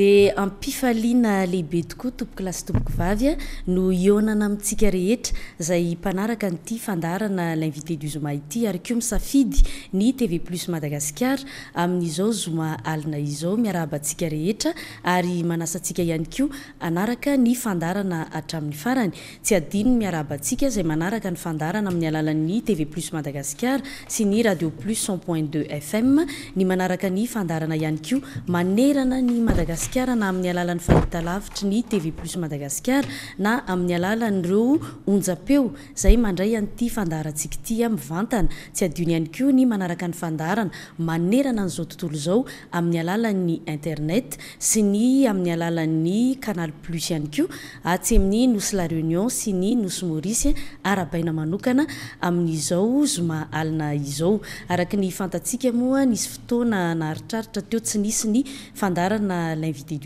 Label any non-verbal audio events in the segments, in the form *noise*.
ಮೆಂತೆ ampifalianalehibe tokoatooklastookano naaaisikaeheraay manaaka ntyandaana linité maity ayko misaiyny tvus madagasar aminizao zoma aina izao miaaabansika rehetra ary manasatsika hayko anaraka nyfandarana atrain'ny farany tsy adinny miaraabansika zay manaraka ny fandarana amin'ny alalany tvus madagaskar sy ny radio plus fm ny manaraka ny fandarana ayko manerana ny madagasikara amin'ny alalan'ny fahitalavitra ny tvlus madagasikara na amin'ny alalareoaynayaynaaiyaoyy internet sy ny amin'ny alalany anal plus aykosyain'y os la rénion sy ny osyyaoaiaoarak ny fantatsika moanisy fotoana naaritrritra teo tsy nisy ny fandarana linvité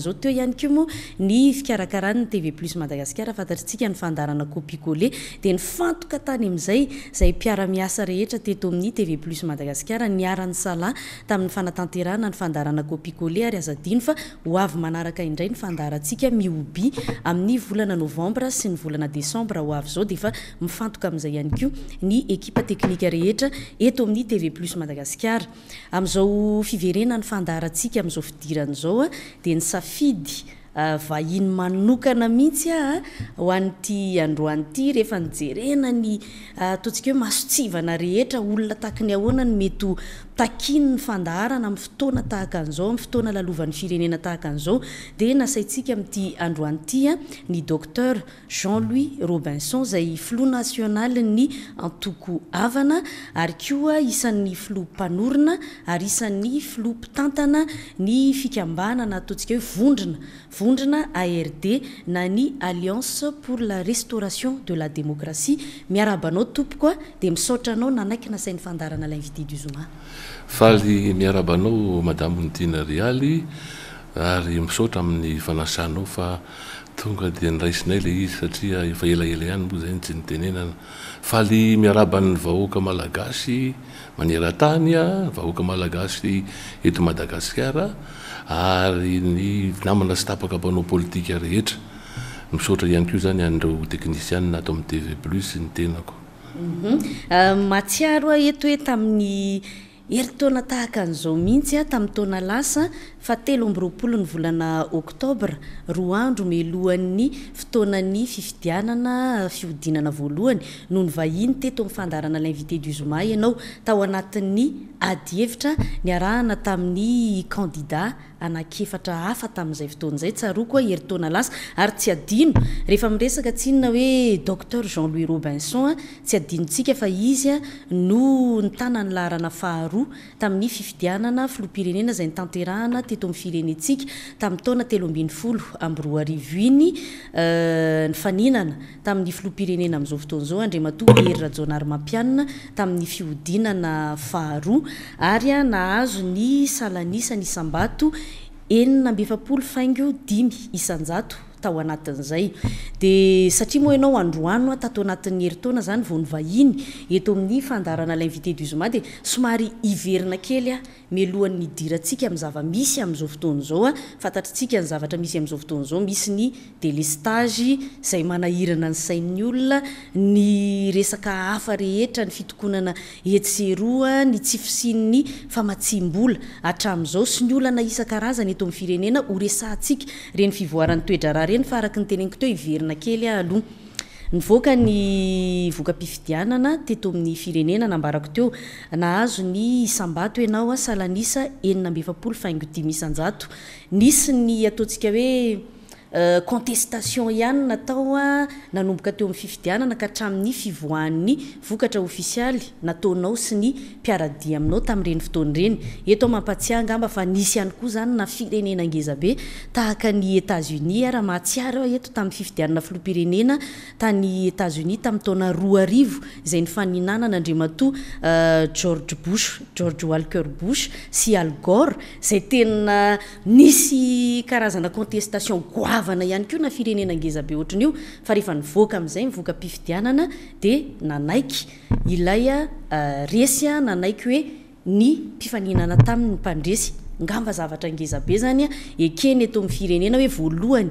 zao teo ihany ko mo ny fikarakarahanny tvlus madagasikara afantatryntsika ny fandarana kopile deanoayaaasaeheratemin'y tvus madagasikara nyarany sala tamin'ny fanatanterana ny fandarana kopile ayaai fidy ah, vahiny manokana mihitsy aa ah, ho anyity androanyity rehefa nijerena ny ah, ataontsika hoe masotsivana rehetra olona takiny ahoanano mety o takinny na amn'yanatahaomn'nyeeatdnasainsika mi'ity androanytya ny docter jean louis robinson zay flo nationalny antoko avana ary koa isan'ny flo mpanorina ary isan'ny flo pitantana ny fikambanana ataontsika oevondrina vondrina ard na ny alliance pour la restarationde ladéaieaaoaa asan'nyndaanalinvité duzma faly miarabanao madamo ntiana rialy ary misotra amin'ny fanasanao fa tonga de nra sinay le iz saia efa elaela haymoa zany tsy ntnnanfaly miarabanny vahoaka malagasy manerantanya vahoaka malagasy eto madagasikara ay ny nana staaka apanaopotk rehetrioihanyko zany andreoeiia ato amny tvus ntenaot eri tona tahaka an'izao mihitsy a tamin'ny tona lasa ateo amyroapolo ny volana oktobraroa andro melohanny fitoanany fifidianana fiodinana voalohany nohonyvahiny teto mi'nyfandaranalinvité duzomay anaotnatiy aeirnaah tamin'ny andida anakefatra hafa tamin'izay fotoanzay tsy aroa koa eitnalasa ayoe doter jean louis robinsonaytanlaanaaharo tamin'ny fiidianana filoapirenena zay ny tanterahanae to m' firenentsika tamin'ny taona telo ambin'ny folo am'y roa arivo iny eh, ny faninana tamin'ny filoampirenena amin'izao fotoanaizao andri ma to heryrajonarymampianina tamin'ny fiodinana faharoa ary a nahazo ny salanisa ny isam-bato eninambe fapolo faingo dimy isanjato hetinydanlinvité dma doary ierinaeyssyorisy amzootozao misy ny delestage zay manahirana ny sainny olona nyresaka hafa rehetra ny fitokonana etseroa ny tsifisinny famatsmaaosy ny oanaisakrazany et amy firenena oresatsika reny fivoarany toetraraha reny fa araky nyteneniko teo hiverina kely a aloh nyvoaka ny voakam-pifidianana teto amin'ny firenena nambarako teo nahazo ny isambato ianao a salanisa eninambe fapolo fa ingodi misynjato nisy ny ataotsika hoe Euh, contestation anynataonanmbokateo ah, ami'nyfiiiaaa ka htramin'ny fivoanny vokatra ofisialy natanao sy nypiarai ainao tamrenyotoyreyempaiangmbnisy ayoanynaieneageeeaiahaiae ah, tamin'ny iiiaalopieneataei tytoagerge boshgeorge walker bsh sy ay cntestation aana ihany ko na firenena angeza be otrinyio fa rehefa nivoaka amin'izay mivoaka mpifidianana dia nanaiky ilaya ah, resy a ah, nanaiky hoe ny mpifaninana taminyny mpandresy ngamba zavatra angeza be zany a ah, ekeny eto amin'y firenena hoe voalohany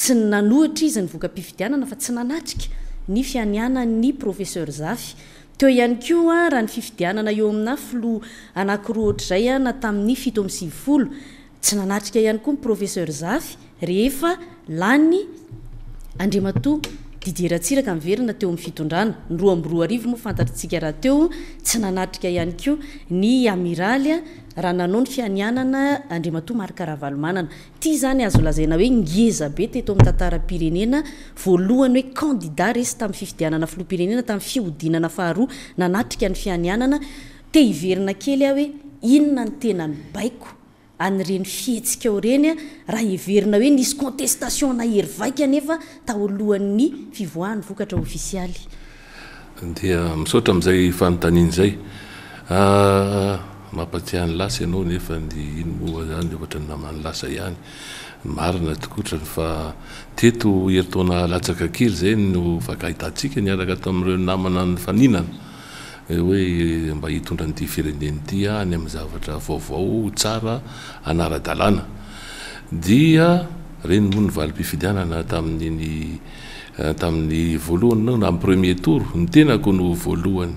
sy y nanohitra izy nyvokampifidianana fa tsy nanatrika ny fianiana ny professer zafy teo ihany koa raha ny fifidianana eo amina flo anaki ro ohatraizaya na tamin'ny fito amn'nysivyfolo tsy nanatrika ihany koa ny professer zafy rehefa lany adrimato didieratsiraka miverina teo amin'n fitondrana nyroa amiroa arivo moa fantatritsika rahateo tsy nanatrika ihany ko ny amiraly hao n fianiaana akahaaazoaiaoengezabe teto aminytatarapirenenaalohanyhoe andidat resy tamin'ny fifidiananafloa pirenena tamin'ny fiodinana faharoa nanatrika ny fianiananate hiverina kely ahoe inona n tenany baiko areny fihetsika orenyaha iverina oe nisy contestation na heryaikaeathannymisotra min'izay fanontaniny zay ah, mampatsehan'ny lasa ianao nefa ny inomoa zany atr nnamany lasa ihany marina tokotray fa teoeritonalatakakely zay no kahitasika niarak atam'reonamnany f eh, hoe eh, mba hitondra n'ity firenen tyany am'y zavatra vaovao tsara anara-a dia reny monny valo-pifidianana tamin'nny eh, tamin'ny voalohany anao am premier tour ni tenako no voalohany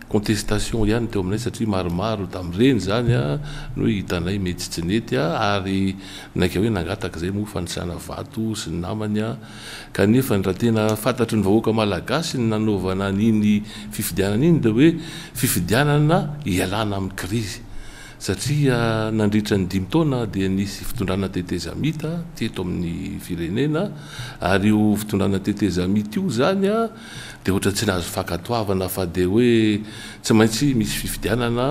contestation ihany teo aminay satria maromaro tami'reny zany a ah, noe hitanay metsytsinety a ah, ary naka hoe nangataka zay moa fanisana vato sy y namany a ah. kanefa nraha tena fantatry ny vahoaka malagasy ny nanaovana niny fifidianany iny da hoe fifidianana hialana amin'y crizy satria nandritra ny dimy taona di nisy fitondrana tetezamita tyeto amin'ny firenena ary io fitondrana tetezamita io zany a de ohatra tsy nazo fakatoavana fa de hoe tsy maintsy misy fifidianana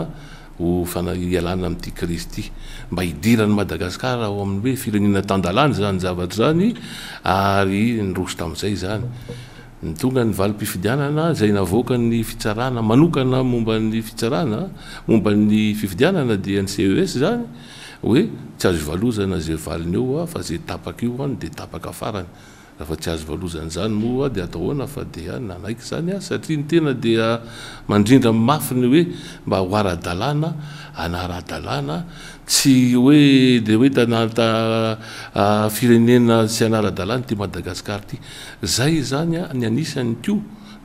ho fana ialana ami'ty kristy mba hidiran'ny madagasikara ho amin' hoe firenena tandalany zany zavatry zany ary nroso tami'izay zany ny tonga ny valyfifidianana zay navoka ny fitsarana manokana momban'ny fitsarana mombany fifidianana di nces zany hoe tsy azo valozana zay valiny eo a fa zay tapaka io any de tapaka afarany ahfa tsy azo valozany zany moaa dea ataohoana fa dia nanaiky zany a satria ny tena dia mandrindra mafiny hoe mba ho ara-dalàna anara-dalàna tsy hoe de hoe tanàta firenena sy anara-dalàny ty madagasikar ty zay zany a ny anisany ko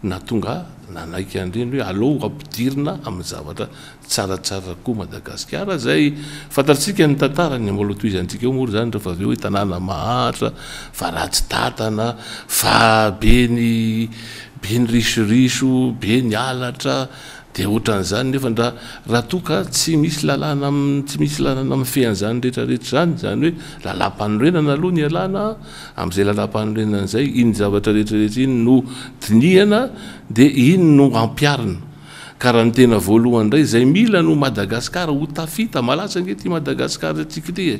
na tonga nanaiky an'ireny hoe aleoo ampidirina amin'y zavatra tsaratsara koa madagasikara zay fantatrtsika ny tantara ny molo atoy izyantsika eo mory zany rehefa aveo hoe tanàna mahahtra fa ra tsy tatana fa be ny be ny risoriso be ny alatra di ohatran'izany nefa ndra raha toka tsy misy lalàna am tsy misy lalana am'ny fianjany rehetrarehetra zany zany hoe lalampanorenana aloha ny alàna am'izay lalam-panorenanzay iny zavatra rehetrrehetra iny no diniana dia iny no ampiarina ka raha nytena voalohany ndray zay mila no madagasikar ho tafita malasa gety madagasikar atsika ty e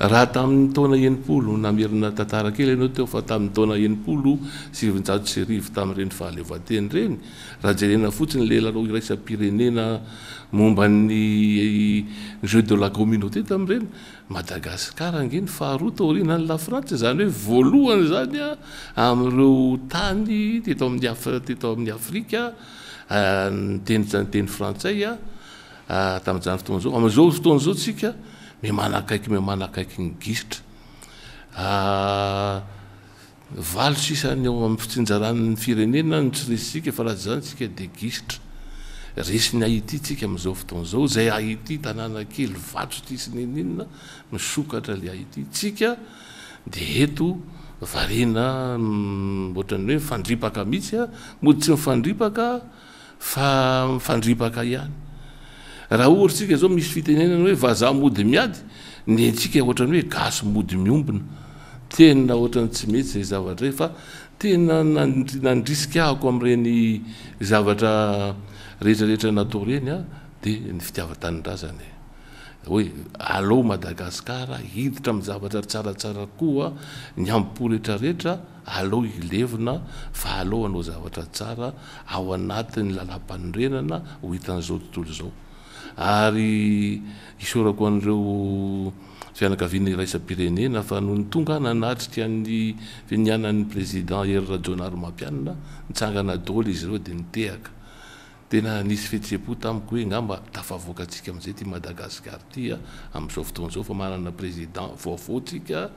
raha tamn'ny taona enipolo namerina tatarakely anao teo fa tamn'ytaona enipolo svinao s riv tamreny fa aleotenrenyahajerena fotsinylelao iaispeenmombanyjeu de la communaté tamreny madagasikara ngeny faharotaorinaaanlafranty zany hoe voalohany zany a amreo tay tto ateto amn'y afrika teteny frantsay tamjany fotoanzao amzao fotoan'zao tsika aiainosisnyaoam fnyee notsyressika fa rahatsyzanysika de istr resyny haity tsikaamizao fotonzao zay aity tanàna kely valotso tsinenenna misokatra le haity tsika de eto varina mm, ohatrany hoe fandripaka mitsya modi tsy mifandripaka fa mifandripaka ihany raha ohatr sika zao misy fitenenany hoe vazamody miady ny ntsika ora'ny hoe gasomody mimbna tea oany tsy mety zay zaatrefa tena nandrisikahako amrenyzaatretraeeranatoreyade fitiavatazyoe e. alo madagasikar hiditra mzavatratsaratsara koa nyampo rehetrarehetra alo ileona fa alo anao zavatra tsara ao anatin'nylalam-panorenana ho hitan'zao tontolo zao ary isorako an'reo fianakaviany raisa pirenena fa no nitongana anahtry tiany nianan'ny président herrajaonaro mampianina nitsangana doly izy reo de nitehaka tena nisy fettsepo tamiko hoe gnamba tafavoaka atsika am'izay ty madagasikar tya am'izao fotoanzao fa manana président fafatsika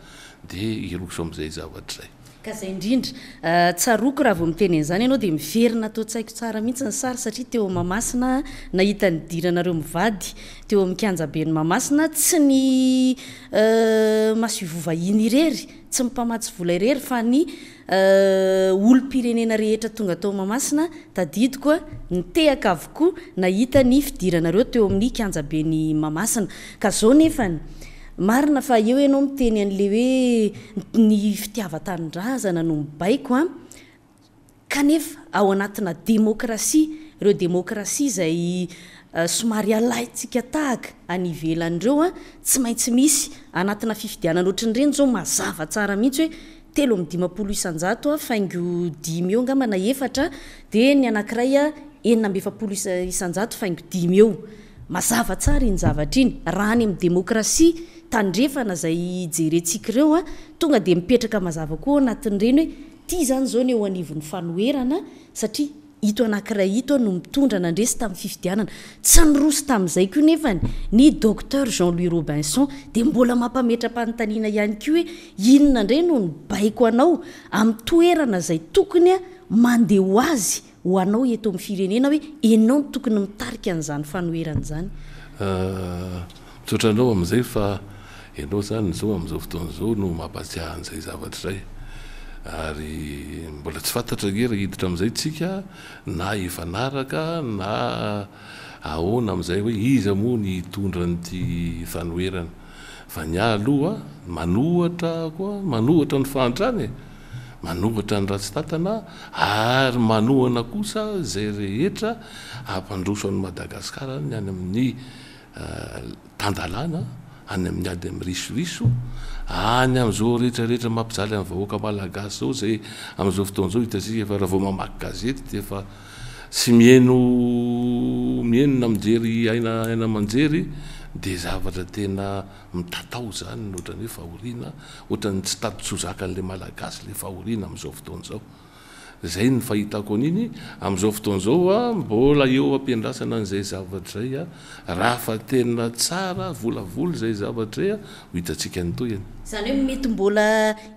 dia iroso am'izay zavatry zay ka zay indrindra ah, tsaroko raha vao miteneny zany ianao dia miveryna ataotsaiko tsara mihitsy ny sara satria teo mamasina nahita ny diranareo mivady teo amin'nykanjabe ny mamasina tsy ny ah, masoivovahiny irery tsy mympamatsy vola irery fa ny ah, olompirenena rehetra tonga atao mamasina tadidikoa ny tehaka avokoa nahita ny fidiranareo teo amin'ny kanjabe ny mamasina ka zao nefany marina fa eo ianao miteny an'le hoe ny fitiavatandrazana no mibaiko ah. kanefa ao anatinademokrasia reodemoraia zay ah, somary alaytsika tahaka anyivelanreo a ah, tsy maintsy misy anatina fifidiananotrnreny zao mazaaamihitsyhoeeiigi eonae n aaaye i ezaasaainy zavatra iny aany ami'ny demokrasia tandrefana zay jerentsik reoa ah. tongade miperkaazaaoenyoeyaooanyfaneinarah it no mitondranandresy tami'nyfiiisyosyy doter jean loui robinson de mbola mampametrapanytanina ihany ko hoe inona ndre no ny baiko anao amtoerana zay tokonya ah, mande hoazyhoanao et am'y firenenahoeenaotoyitaiyemao ah, azay fa ianaozany zao amizao fotoanzao nomampasiahan'zayzatrayarymbola tsy fantatraerahiditra am'zay tsika na ifanaraka na aona am'izay hoe izy mo ny hitondran'ty fanoen fa niaaloha manohatra koa manohatra ny fahantrany e. manohatra ny ratsy tatana ary manoana kosa zay rehetra ampandroso an'ny madagasikar nyany amin'ny eh, tandalana any ami'ny ady amrisoriso any amizao rehetrarehetra mampizaly am vahoaka malagasy zao zay amizao fotaon'zao hitasika efa raha vao mamaky gazety efa sy mieno mieno naminjery aina aina aman-jery de zavatra tena mitatao zany noatrany hoe fahorina ohatrany tsy tatotsozaka an'le malagasy le fahorina amizao fotaon'zao zay ny fahitako niny amin'izao fotoan'zao a mbola eo ampindrasana n'izay zavatr zay a raha fa tena tsara volavolo zay zavatryzay a hohitatsika nytoyany zanyhoe mety mbola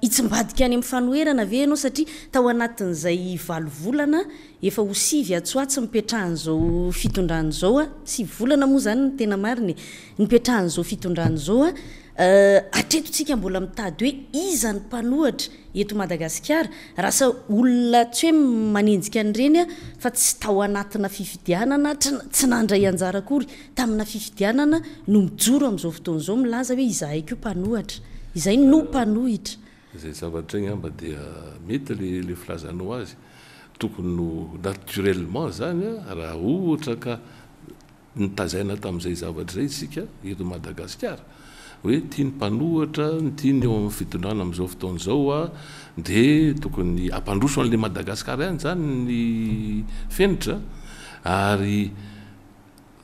hitsimbadika any am'fanoerana ve ianao satria tao anatin'izay valovolana efa ho sivy atsoatsy mipetrahanzao fitondranzaoa svy volana moa zanyn tena mariny mipetrahanzao fitndranzaoa Euh, atretotsika mbola mitady hoe izany mpanohitra eto madagasikara rasa olona tsy hoe maninjika an'ireny a fa tsy tao anatina fifidianana tsy nandray anjara akory tamina fifidianana no mijoro am'izao fotoan' izao milaza hoe izahaiko mpanohitra izay no mpanohitra zay zavatry zegny mba dia euh, mety la filazanao azy tokony no natorellement zanya raha ohatra ka nitazaina tami'izay zavatra zay isika eto madagasikara hoe ty ny mpanohatra ntiny eo am'ny fitondrana am'zao fotaon'zaoa de tokony ampandroso anle madagasikara any zanynyeir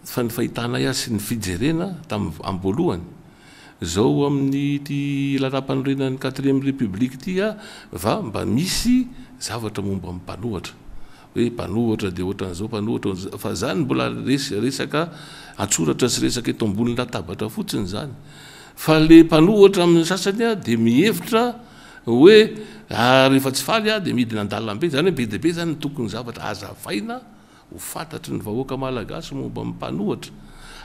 ryfa nyfhitnaa sy ny fijerena ta amboalohany zao amin'ny ty lala-panorenan'ny katriem républike tya a mba misyfa zany mbola resaka atsoratra sy resake e to mbonin latabatra fotsiny zany fa le mpanohatra amin'y sasany a de mihevitra hoe ah, rehefa tsy faly a de mihidinan-dalabe zany hoe be diabe zany tokony zavatra aza faina ho fantatry ny vahoaka malagasy momba mmpanohatra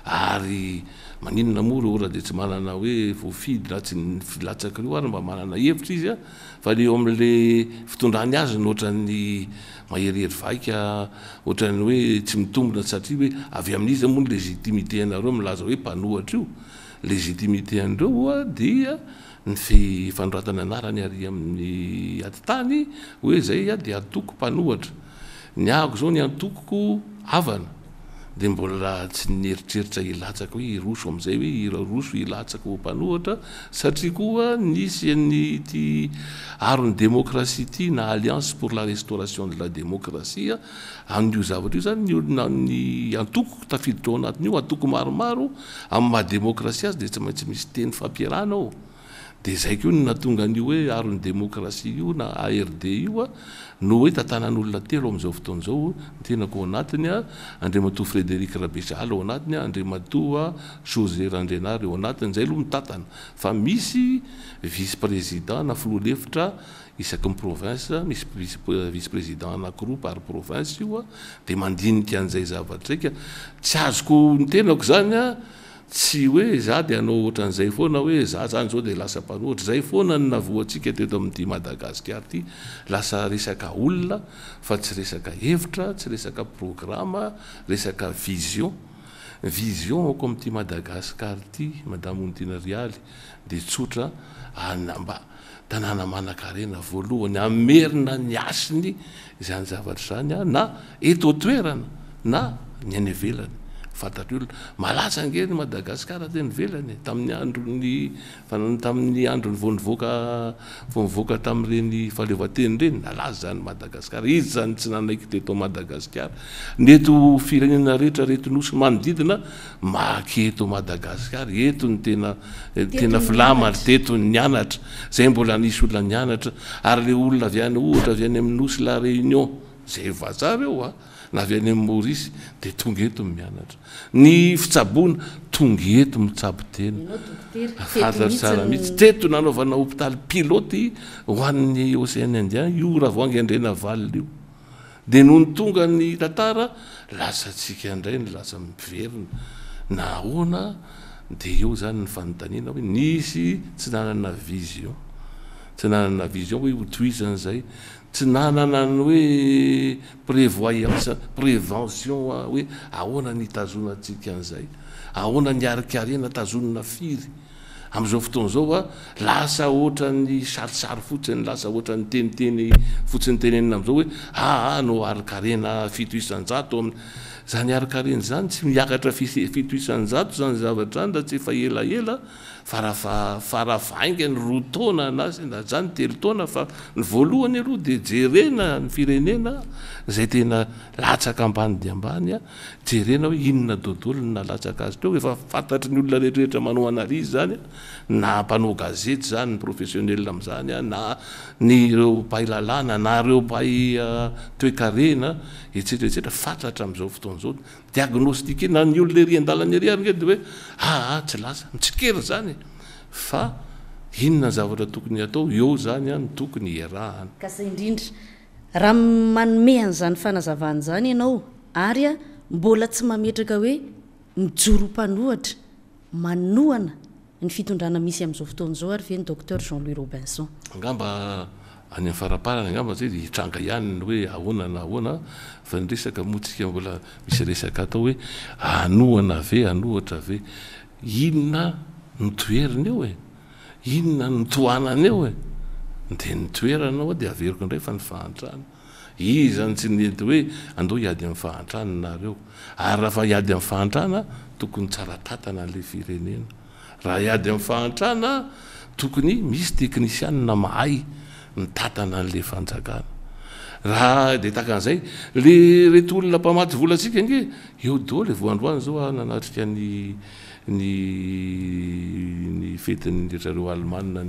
ary maninona more rah de tsy manana hoe vofidy raha tsy n filatsakareo ary mba manana hevitra izy a fa leo amle fitondrany azyny oatrany maherihery vaika ohatrany hoe tsy mitombona satria hoe avy amin'izy a moany legitimité ianareo milaza hoe mpanohatra io legitimité andreo a dia ny fifandroatana anarany ari amin'ny atitany hoe zay a di atoko mpanohatra ny ako zao ny antoko avana de mbola aha tsy nieritreritra ilatsaka hoe iroso am'izay hoe roso ilatsako mpanohatra satria koa nisy ny ty arony democratie ty na alliance pour la restauration de la démocratia amin'io zavatry io zany olona any antoko tafiditrao anatin'io antoko maromaro amy maha democrasie azy de tsy maintsy misy teny fampiarana ao de zayko io n natonga an'io hoe arony democratie io na ard io a no hoe tantanan'olona telo amin'izao foton'zao nitenako ao anatiny a andreama to frederik rabesaaly eo anatiny a andrimatoaa choserandrinary eo anatiny zay aloha mitantana fa misy vise président na filoa lefitra isaky n province misy isvise président na cro par province io a dia mandinika an'izay zavatraika tsy azoko ni tenako zany a tsy hoe za de anao ohatra an'izay foana hoe za zany zao de lasa mpanohatra zay foana n navoatsika teto amity madagasikary ty lasa resaka olona fa tsy resaka hevitra tsy resaka programma resaka vision vision aoko amty madagasikary ty madameontiny rialy de tsotra anamba tanàna manan-karena voalohany amerina nyasiny zany zavatry zany a na eto toerana na nyanivelany fatatr olona malasa angey madagasikar tenyvelany tamin'ny andro ny tamin'ny andro ny voniakavonivoaka tami'reny fahleovateny reny alazy zany madagasikar izy zany tsy nanaiky teto madagasikar neto firena rehetra reto nos manodidina maketo madagasikar etony tenatena eh, flama teto nianatra zay mbola nisy olona nianatra ary le olona avy any ohatra avy any amin'ny osy la reunion zay vasar eoa ah. navy anymorisy de tongeto mianatra ny fitsabona tongeto mitsabo tenatriitsy teto nanaovana hôpitaly piloty hoann'ny osen'ny anda io raha voangandrena valny io de nony tonga ny tantara lasa tsika ndray ny lasa miverina na oana de eo zany nyfanontaniana hoe nisy tsy nanana vision tsy nanana vision hoe hotizan'zay tsy nanana ny hoe prévoyance préventiona hoe ahoana ny tazonatsika an'izay ahoanany arikarena tazonina firy am'izao fotoana zao a lasa oatra ny sarisary fotsiny lasa oatra ny teniteny fotsiny teneina am'izao hoe aa ah, ah, no arikarena fito isanjato o ami zany arka reny zany tsy miakatra fitoisnato zanyzavatra nya tsy faelaela ffarahafangany ro taona nazyazatelotaona fa yvlohany aloha de jerena firenenazay tena latsaka ambany diambanyajereho inona dodol nalatakaz teoefafatatr nyolona retretra maao zanynapanoze zany nyprofesinel azany nayeobalnanaoaeeeeef mizao fotoa zao diagnostike na ny olone arian-dalan'ny ari haryngey de hoe aa ah, ah, tsy lasa mitsikery zany fa inona n zavatra tokony atao eo zany any tokony arahany ka za indrindra raha manomehany zany fanazavany zany ianao ary a mbola tsy mametraka hoe mijorom-panohatra manoana ny fitondrana misy am'izao fotoany zao ary ve ny docter jeanlouis robinson angamba ayamfaraparany agnamatsy itranga ianny hoe aonanaoana fa nresaka motsika bola misy resaka atao hoe anoanave anota ve inona nitoeriny eo e inona ioanany eo de nitoeranaoa de averiko indray fa nifahantrana i zany tsy nety hoe ando iady amfahatran nareo ary rahafa iadyamfahantrana tokony tsara tatana ale firenena raha iady am fahantrana tokony misy teknisianna mahay mitatana an'le a aha de taka an'izay le rety olona mpamaty volasikagge eo doly voandroany zao a ah, nanatrika ny nny fetinyetrareo alemania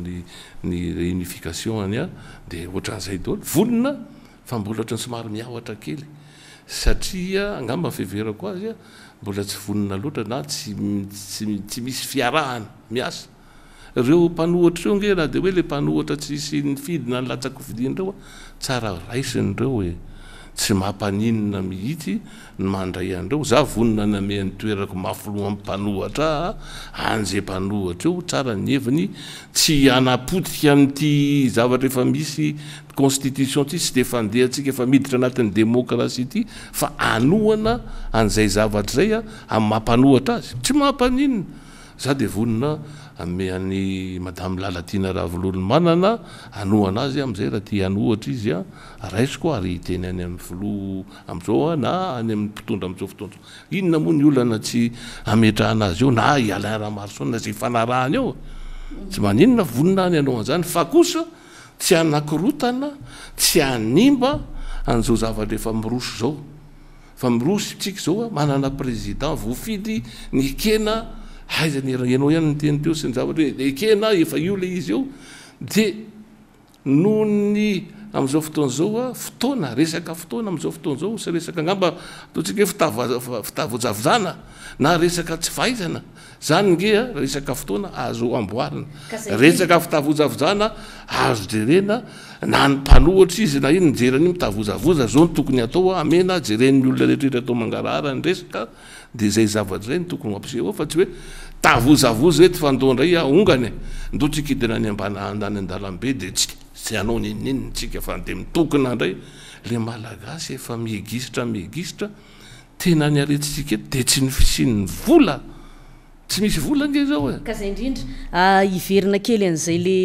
ny réunification any a ah, de ohatran'izay doly vonona fa mbola oatra nysomary miaoatra kely satria angambayfeverako azya ah, mbola tsy vonona loatra na tsytsy misy fiarahany miasa reo mpanohatry eo nge naha de hoe le mpanohatra tsisy nyfidina nlatsako fidinreoa tsara raisin'reo e tsy mampaninna mihitsy n mandray anreo za vonina namen'nytoerako mafiloa ammpanohatraa an'zay mpanohatry eo tsara nyeviny tsy anapotika amity zavatra ehfa misy constitutiontsy tsy defandeha nsika fa miditra anatin'ny democratie ty fa anoana an'izay zavatry zaya ami mampanohatra azy tsy mampaninna za de vonina ame any madamy lalatiana raha volony manana anoanazy amzay raha ty anyohatry izy a raisykoa ary teny any ami'y volo amizaoa na any ami'y mpitondra amzao foton inona moa nyolaana tsy eazy oyraiosoaoaios tikaoananaprézident vofidy nykena aizany erenao any nten teo synaarkenaefao le izy eo e nony amizao fotoan zaoa fotoana resaka fotoana amzao fotnzaosresakaayeaafaazoazoerena ayaohatry izy na in jerany mitavozavoza zao ny tokony ataoa amena jerennyolona reetrretra atao mangaraara nyresaka de zay zavatry za ny tokony hoampiseaao fa tsy hoe tavozaavozy ety fandoh ndray aongany e. ndotsiki hidina nyambanadanynydalambe de tsy sy anao ninniny tsika fa dea mitokonandray le malagasy efa miegisitra miegisitra tena ny aretsytsika e de tsy nisy nivola tsy misy volany keza e. ka zay indrindra ah, iverina kely an'izay le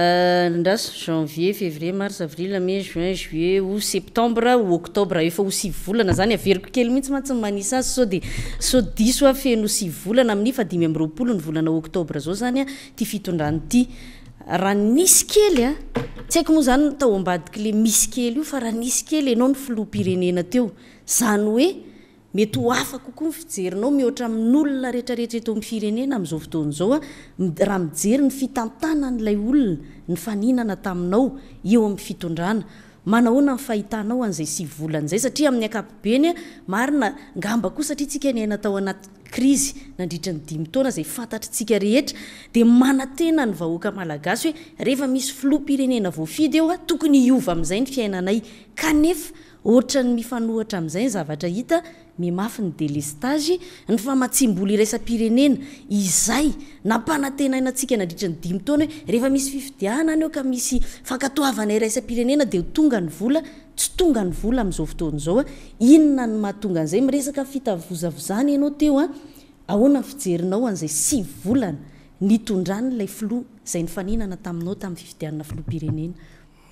ah, ndraso janvier fevrier mars avril ma juin juillet o septembre o octobre efa ho sivy volana zany averiko kely mihitsy matsy manisa azy sade sodisoafeno o sivy volana amin'ifadimy amroapolo nyvolanatobre zao zanya tfitndranyty raha nisy kelya tsy haiko moa zany tao ambadiky le misy kely io fa raha nisy kely ianao ny filoa pirenena teo zay o mety hoafakokoa nyfijerinao mihoara aminolona reetrarehetra eto ifirenena amzaoaoaijery ny fittaynaaiaoazaysylanzay satria amin'ny akapobeyamarinangamba koa satria tsika ny ainatao anat crizy nandritranydimtoanazay fantatr sika rehetra de manatena ny vahoaka malagasy hoe rehefa misy filoa pirenena voafidy eoa tokony ova amin'izay ny fiainanay kanefa ohtrany mifanohatra amin'izay ny zavatra hita mi mafy ny delestagy ny famatsimboly iraisam-pirenena izay nampanantenanantsika na andritra ny dimytoana hoe rehefa misyfifidiahna ayo kaiskvana rasampirenena de tongany vola tsy tonga ny vola amizao fotonzaoa ah. inonany mahatonga n'zay miresaka fitvzavozany ianaoteoaahoananyfijerinaoanzay ah. sy volana nytondranlay flo izay ny faninana taminao tamin'ny fifidianna filo pirenena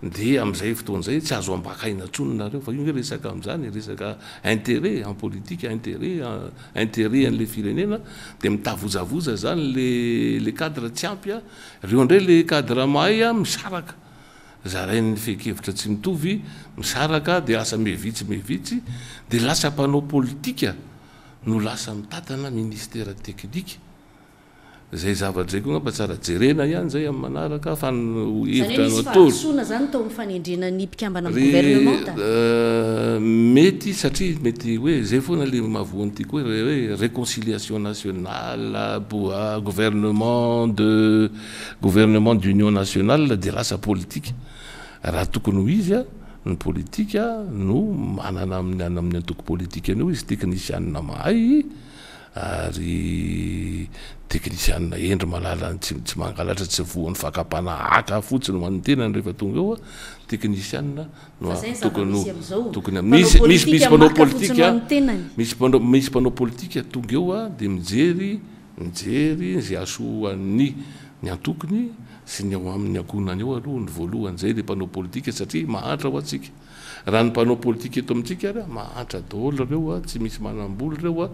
de am'izay fotoan'zay tsy azo ambakainatsononareo fa io e resaky am'zany resaka intéret en politiqe intére euh, intére a'le firenena de mitavozavoza zany lele kadre tsy ampy a reo ndre le kadre mahay a misaraka zarainy fekevitra tsy mitovy misaraka de asa mevitsy mevitsy de lasa mpanao politika no lasa mitatana ministera teknike zay zavandray o gnamba tsara jerena ihany zay am manaraka fano hev euh, mety satria mety hoe zay foana le mavoan'ityako a re hoe reconciliation nationale boa ah, gouvernement de gouvernement d'union nationale de lasa politike raha tokony ho izy a ah, ny politika ah, no manana amin'y an amin'y antoko politike anio izy teknicianna mahay ary teknisianne endry malala tsy mangalatra tsy vohan'ny fakapanahaka fotsiny ho ano' tenany rehefa tonga eoa teknisianna notoooosaaomisy mpanao politika tonga eo a de mijery mijery zay asoa'ny ny antokony sy ny ao amin'ny akonany ao aloha ny voalohany zay le mpanao politika satria mahantra ao atsika raha ny mpanao politikua eto amintsika arya mahantra dholo ireo a tsy misy manamboly reo a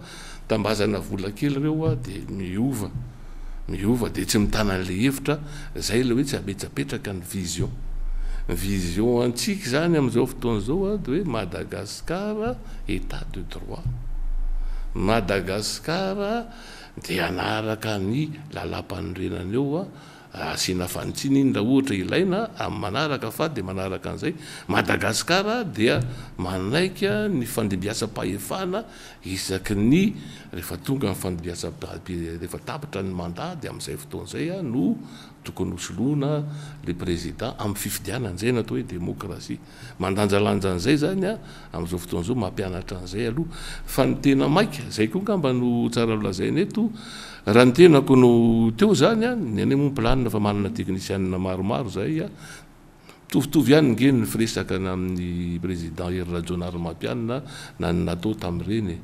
tambazana vola kely reo a de miova miova de tsy mitanan'le hevitra zay leh hoe tsy ametsapetraka ny vision vision antsika zany am'izao fotoan' zao a de hoe madagascara etat de droit madagasicara de anaraka ny lalam-panorenan eoa siana fanitsiny iny raha ohatra ilaina a manaraka fa di manaraka an'izay madagasikara dia manaiky ny fandibiasam-paefana isaky ny rehefa tonga nfandibiasa rehefa tapatra ny manda di amin'izay foton'izay a no toonosolona le président amy fifidiananzay nato hoe demorai mandanjalanjan'zay zany amzao fotoanzao mampianatra anzay alohafa ny tena maik zay koa ngamba no tsaralolazain eto raha nitenako no teo zanya nanymoaplann fa manana tekniian maromaro zaya itovitovy ihanyngennyfiresaka namin'ny president erajonar mampianna na nata tareny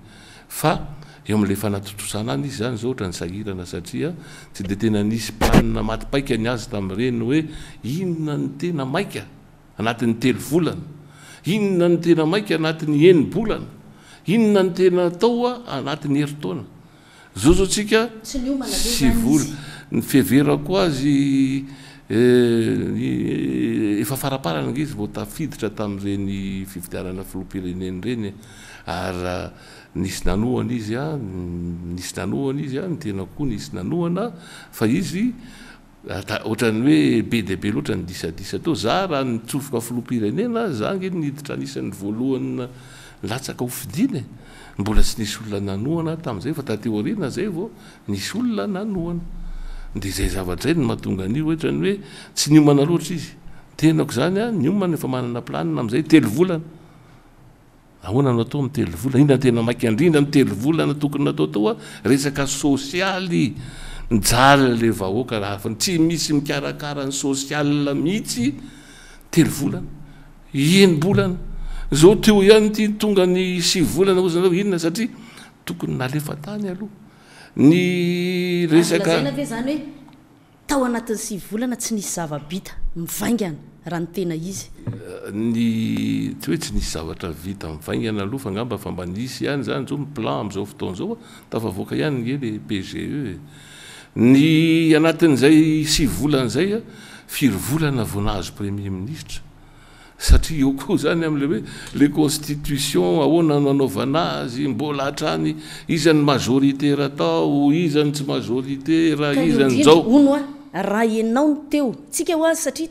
eo am'le fanatotosana any izy zany zao ohatra nisahirana satria tsy de tena nisy panina matipaikany azy tam reny hoe inona ny tena maika anatin'ny telo volana inona ny tena maika anatin'ny enibolana inona ny tena atao a anatin'ny heritaona zao zao tsika sy vola ny fevera ko azy e, efa faraparanyngizy vo tafiditra tam'reny fifitiarana filopirenen reny ara y iinteaoyafa izy ohatrany oe be diaibe loatra nidisadisa t za raha nitsofoka filompirenena zage niditra anisan'ny voalohan latsaka ofidi e. mbola sy nisy olona nanoana tami'izay fa datinazay aa oeoyfa manana planina ami'izay telo volana ahoana nao atao mitelo volana inona tena maky andrindra mtelo volana tokony natao atao a resaka sosialy njaly le vahoaka laafiny tsy misy mikarakarany sosial mihitsy telo volana ienim-bolana zao teo ihany ty tonga ny sy volana o zany a inona satria tokony nalefa tany aloha ny ah, resakay ttshantsyoe eh, tsy nisy zavatra vit mivainana alofagambafamba nisy any zany zao miplan amzao fotoanzaoa tafaaka anyele pgeny anatn'zay svolanzaya firln oanahzopremiernisratiaeo o zanyaleoe le onsitution ahona no anaovan'azy mbola hatrany izan'ny majoritera tao izany tsy majoritérah iznyzao raha enao ny teo tsika hoazy satria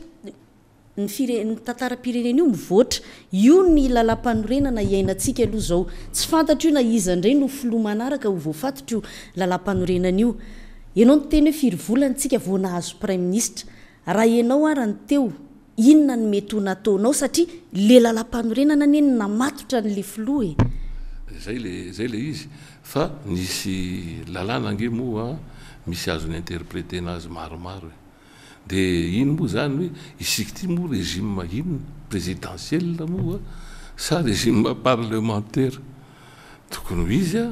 n ieny tantarapirenen' io mivoatra io ny lala-panorenana iainanika aohaotsy fantar o naizanray no filoa manaraka ho voafatotra io lala-panoenanenhoirnhazomerhaanteoinona no mety ho nanao sarale lala-panorena eaoezayle zay le izy fa nisy lalànangemoa misy azonyinterprété anazy maromaro e de iny moa zany hoe isiky ty moa régime ahinoe présidentiel moa sa régim parlementaire tokony hoizy a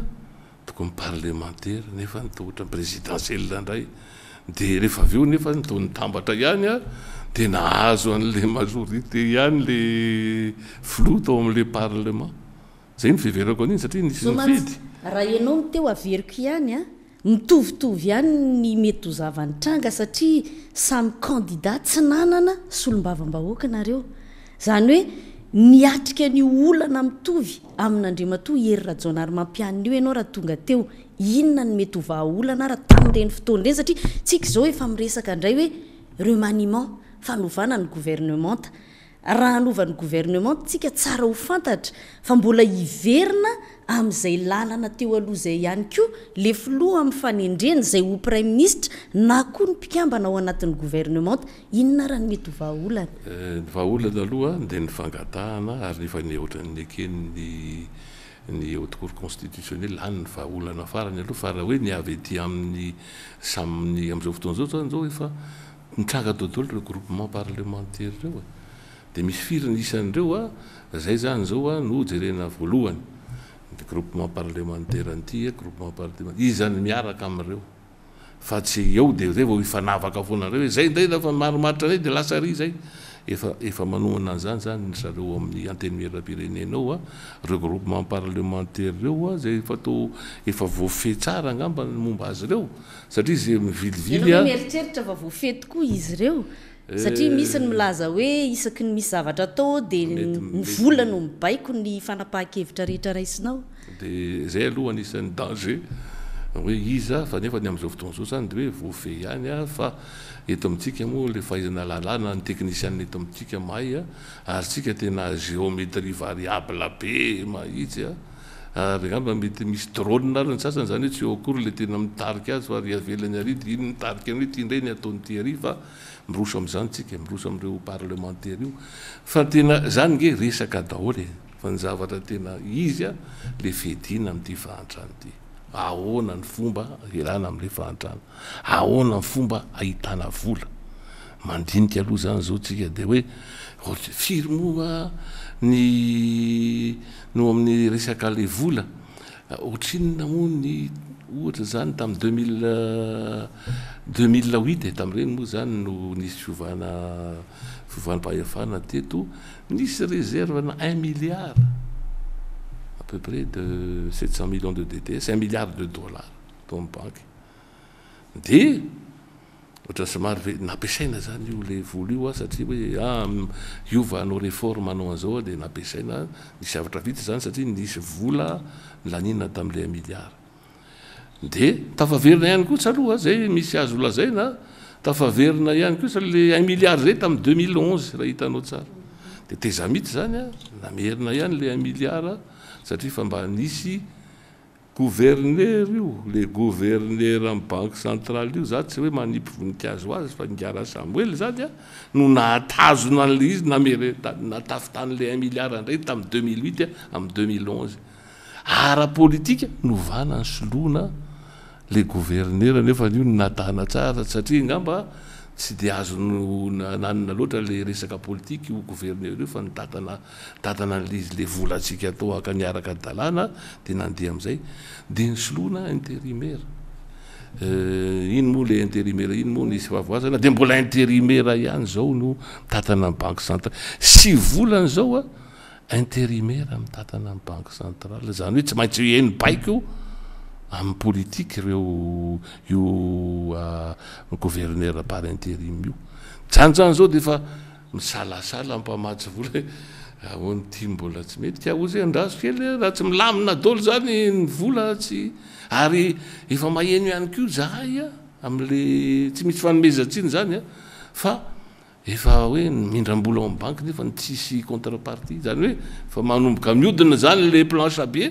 tokony parlementaire nefa nitohohatra présidentiel ndray de rehefa aveo nefa notonytambatra ihany a de nahazo ale majorité ihany le floto amle parlement zay nifeverako an'iny satria nisy oteka mitovitovy hany ny mety dozavany tranga satria samy candidat tsy nanana s olombavambahoakanareo zany hoe niatrika anyio olana mitovy amin'andrimatoa heryrajonary mampiana io ianao raha tonga teo inona ny mety hovahaolana raha tanndehny fotoany ireny satria tsika zao hoe fa miresaka indray hoe remaniment fanovana ny gouvernementa raha anovan'ny governementa tsika tsara ho fantatra fa mbola iverina am'izay lalana teo aloha zay ihany ko le foloa ami'y fanendreny zay oprèi ministra na koa ny mpikambana ao anatin'ny gouvernement inona rany mety aaolanyode gahaefeucourniieaona arany aha fa rahaoe niayaiazgoentpaeentaireedmisy firinisanreoa zay zany zaoa nojerena oalohy groupement parlementaire ntyaupeentizy eh, zany miaraky amreo fa tsy eo de zayvo ifanavaka fonareo zay dafa marimaitra zay de lasary zay efa manomana nzany zany zareo amin'y anteni miera firenen aoa ah, regroupement parlementaire reoa ah, zafato efa voafetsara angambany momba azy reo satria za vilivilyieritseritra ah. va vofe tokoa izy reo satria euh, misy ny milaza hoe isaky ny misy zavatra atao di nivolano mibaiko ny fanapaha-kevitra rehetra raisinao azaotnnydoeeeie ahaaytsiatenagéometrie variable be mahitsygnambamety misy ron aryny sasany zany hoe tsy oakory le tena mitarik azy fary avelany ary d inymitarik ahoe tyandreny ataony ty ary fa miroso amzanytsika miroso amreo parlementaire io fa tena zany gge resaka daholy e. fa nizavatra tena izy a le fhdina amty fahantrany ity aonany fomba helana amle fahantrana aonany fomba ahitana vola mandinika aloha zany zaotsika de hoe oh, firmoa ny no amn'y resaka le vola ohtrinonamony août zany tamy deux mille euh, deux mille huit tam'ireny moa zany no nisy fiovana fiovanam-pahefana teto nisy réserve na un milliard à peu près de 700 millions de DTS un milliard de dollars tom banky de ohatra sy maro ve nampiasaina zany io le vola io a ah, satria hoe a iova anao réforme anao an'izao a de nampiasaina nisy zavatra vita zany satria nisy vola lanina tam'le un milliard de tafaverina ihany kosa aloha zay misy azo lazayna tafaverina ihany kos le u miliard ret am 01 h hitaaoszanyaein iale uiliadafa mbigerner io le governer am bank central iozsy ho manipy vonikazoazy faarasae zany no naazonale izy aeaaftanle umiliarandray tam aonany slona le gouverner efaio nnatana tsara satria gamba tsy di azo no nnaa loatra le resaka politike o gouverner iofa nitatnatatn alizy le volasika atoakniaraka dalànadayainmoa euh, lerinymoa nsavoazana de mbola intérimar ihany zao no itatna a banke cental sy volany zaoa intérimar amtatana a bank central zany hoe tsy maintsyh eno baikeo am'politike reo io ah, gouverner part interime io sanysany zao de fa misalasala mpamahtsy volahoe ah, aonyti mbola tsy mety ka o za andraso kely raha tsy milamina dolo zany nyvola tsy ary efa maheno ianykio zahay a ah, amle tsy misy fanomezatsiny zanya fa efa hoe mindrambola o am bank nefa nitsisy contrepartie zany hoefa manomboka miodina zany le planchabie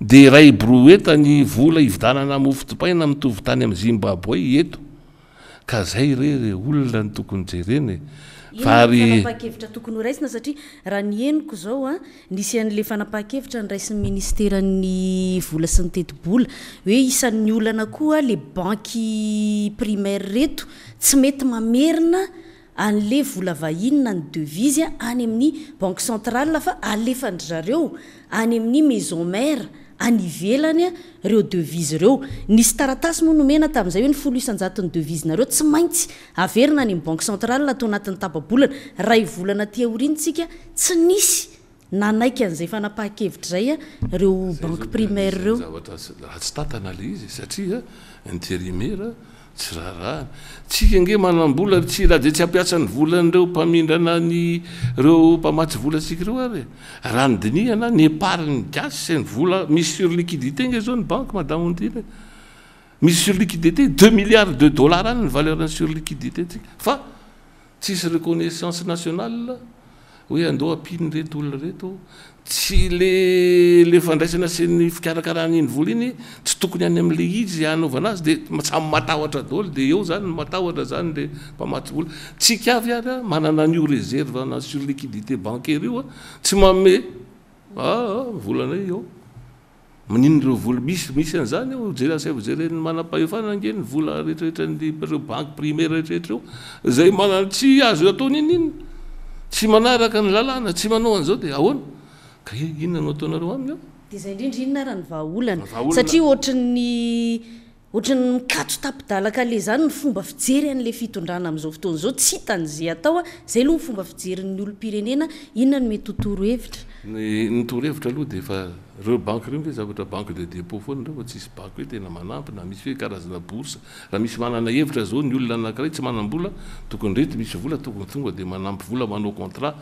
di ray broeta ny vola ividanana mofotopaina mitovytany amin'ny zimbaboe eto ka zay rere olona ny tokony ja renyarynashkozaoasy an'le fanapaha-kevitra nyraisin'ny ministerany vola sy nytetibola hoe isan'ny olana koa la banky primaira reto tsy mety mamerina an'le vola vahina ny devisy any amin'ny bank centralfa alefanyzareo any amin'ny maison mare anivelany a ireo devise ireo nisy taratasy moa nomena tami'izay hoe ny folo isanjatin'ny devisenareo tsy maintsy averina any aminy banke central atao anatin'ny tababolana raha ivolana tya orinytsika tsy nisy nanaiky an'izay fanapaha-kevitra zay ah, a reo banke primaire reostatalse saria intérimaire tsy raha ra tsika nge manam-bolatsyraha de tsy ampiasan'ny volan'reo mpamindranany reo mpamatsy volasik reo ary randniana ny éparny gas sny vola misy surliquidité ge zao ny bankue madameontin misy surliquidité deux milliard de dollar an ny valeurn surliquiditétsik fa tsisy reconnaissance national hoe ando ampiny reto olon reto tsy le le fandraisana sy ny fikarakaraha ninyvola iny tsy tokony any amle izy anovana azy de samy matahtra dol de eo zany aht zanyemtay manana io reserve na sur liqidité bancaire ioa tsy aoeliisy ah, ah, zanyjaaeeanprimareayatzotoinyakllna tsy manao an'zao de aon ainona o aoazahay'nyio tapidalaka le zany ny fomba fijery a'la fitodrana am'zao fotoanzao ty hitan'zea ataozayalohafoba fijeny olopireeainona nomety otoro hetrantorohevitraaloha defa reobank re zavatra bank de depôt fona re tsisy bak hoe tena manampy na misy hoe karazana bours raha misy manana hevitra zao ny olona anakiray tsy manambola tokony rety misy vola tokony tonga de manampy vola manao contrat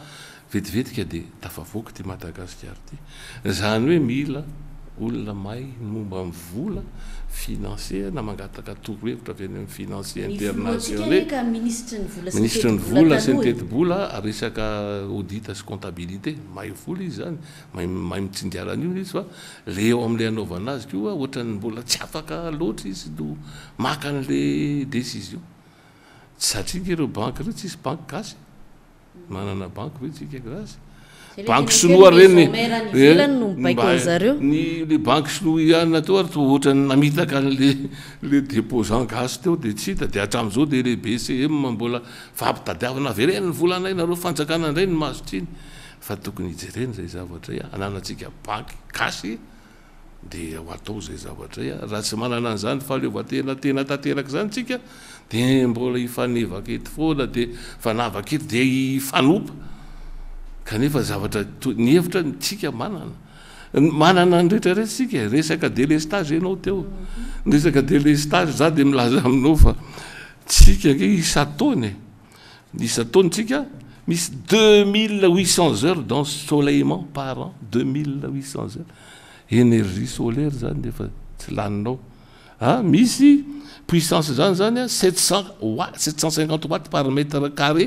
vetivetika de tafa voaky ty madagasikary ty zany hoe mila olona may momba ivola finance na mangataka torohevitra vy any am financé iternatiministry ny vola sy ntetibola resaka auditasy contabilité may vola izy zany may mitsindiaran'io izy fa leo am'le anaovan azy koa ohatrany mbola tsy afaka loatra izy no maka an'le decision satria kereo bank reo tsisy bank gasy manana banky ve tsika gasbank sioarenle bank sinoa ihaato aohatany naitka lle deposant gasy teo de tsy a de atramzao de le bcm mbola fampytadiainaerennyvolanay naro fanjakna ndray nazotriny fa tokony ijerenyzay zavatra y ananatsika bank gasy de ho atao zay zavatra ya raha tsy manana an'zany fahaleovatena tena tateraky zany tsika de mbola hifanevak ety foana de fanavak ety de ifaopa aefazavatra nihevitra ntsika manana manana nretraretsatsika resaka delestage anao teo resaka delestage za de milaza aminao fa tsika ke isa-taony e isa-taony tsika misy deu mile huit cents heurs dan soleillment par an deux mille huit cents heurs énergie solaire zany nefa tsy laninao a ah, misy puissance zany zany a tcent hoat 7en5ithoat par mètre carré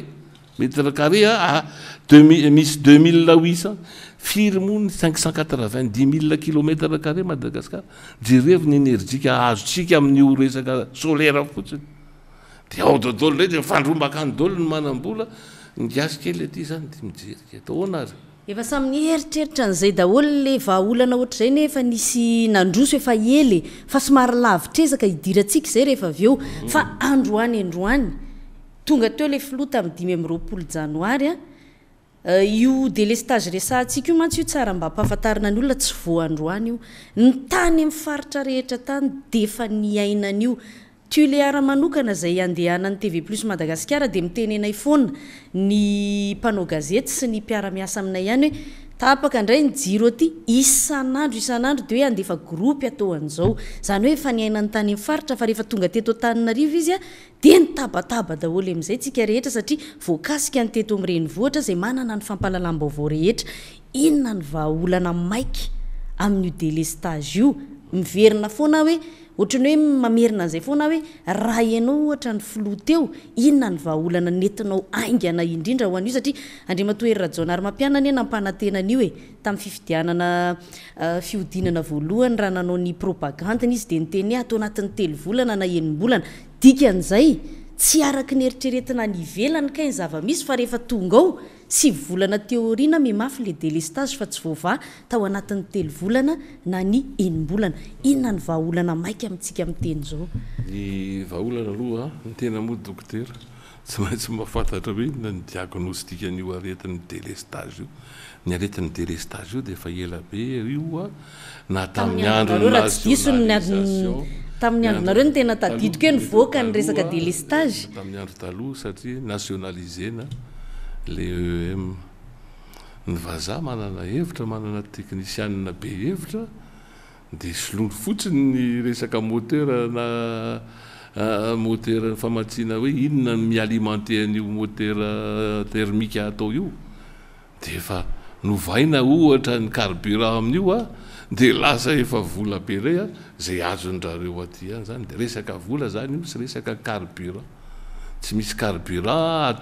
metre carré a a dexmi misy deux mille huit cent firy mony cinqcenqtitdix mille kilomètre carré madagasicara mijeryrevo ny energika ahazo tsika amin'ni o resaka solara fotsiny de ao dodolo ndrey de mifandrombakany dolo ny manam-bola ni gasy kely aty zany de mijerike atao anary efa samy'ny heritreritra n'izay daholo la vaaolana ohatra zay ny efa nisy nandrosy efa ely fa somary lavitrezaka hidirantsika zay rehefa av eo fa androany androany tonga teo ilay filo ta ami'ny dimy amy roapolo janoary a eh, io delestage resantsika io mantsy io tsara mba ampahafantarina ny olona tsy vo androany io ny tany amin'nyfaritra rehetra tany di efa ni ainanyio tulara manokana zay andehanany tv plus madagasikara de mitenenay fona ny mpanao gazety sy ny piaramiasa aminay hany hoe taaka ndray ny iroy aatayaitra farefa tonga tetotaninariv zyatzayeraeeai'io delestao miverina foana hoe ohatrany hoe mamerina an'izay foana hoe raha anao ohatra ny filoa teo inona ny vaaolana nentinao aingana indrindra ho an'io satria andri matoheryra jaunary mampianany e nampahnantenanaio e tamin'ny fifidianana ah, fiodinana voalohany raha nanao ny propagandeny izy dia nyteny atao anatin'ny telo volana na henim-bolana dikan'izay tsy araky ny eritreretina ny velany kay ny zavamisy fa rehefa tonga ao tsy volana teorina mimafy le delestage fa tsy voava tao anatin'ny telo volana na ny enimbolana inona ny vahaolana maiky amitsika mitenyzaony ahaolnaaloha tenao doktertsy maitsy mahafatatra hoe inona ny diagnostikanio aetiy delestage io nyaretin'ny delestage io defa elabe ia na tain'yarot' adronareon etadiika hoe naka nyresakadelestage tai'yarotaha satanainalize le e ny vazah manana hevitra manana teknisiae be hevitra de solonro fotsiny y resaka moter na moterny famatsiana hoe inona mialimentean'io moter termike hatao io de fa novaina ohatra ny carburant amin'io a de lasa efa vola peray a zay azon-drareo aty any zany de resaka vola zany io sy resaka carburant tsy misy arataatisyntisyatria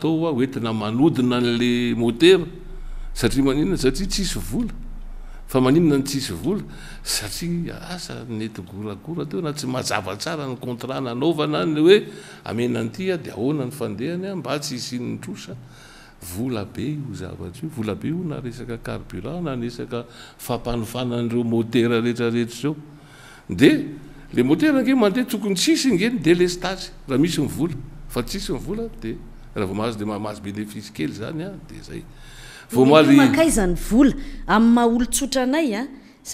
asa nety goragora teo na tsy mazavatsara ny contrananovana oe amenantya de aoanany fandehanya mba tsy istrosavolabe oatrooaeonaekarataeofaeereele terge mandeha tokony tsisy ngeny de lestagy raha misy mivola fa tsisy ivola de rahavomahazo de hmahazy beneficy kely zanydahyay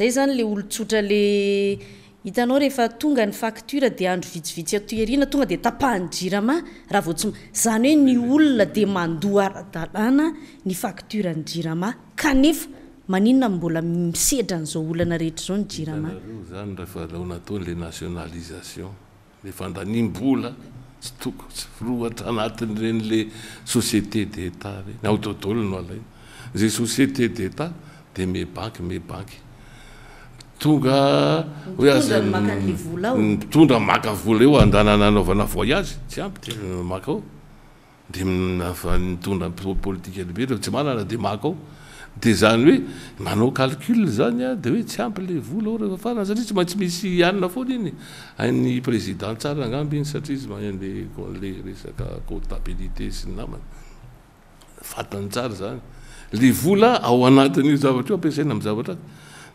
zanyle olototralehitao rehefa tonga ny factura de andro vitsivitsy atoerina tonga de tapahany jirama rahav zany hoe ny olona de mandoara-dalana ny factura ny jirama kanefa maninonambola misedran'zao olana rehetryzao ny jiramaalonataony le nationalisation le fandanmbola osyrohatra anatin' ren'le société d'etat rey ao dodolono alai za société d'etat de me banky me banky tonga heazpitondra makavola eo andanana naovana voyage tsy ampy de makao de fa mitondra politike libe tsy manana de mak o Ah, de zany hoe manao calcule zany a de hoe tsy ampy le vola orhefafaran satri tsy maintsy misy anina foana iny any prézident saranab iny saizy llle vola ao anatn'zavatra o ampiasaina amzavatra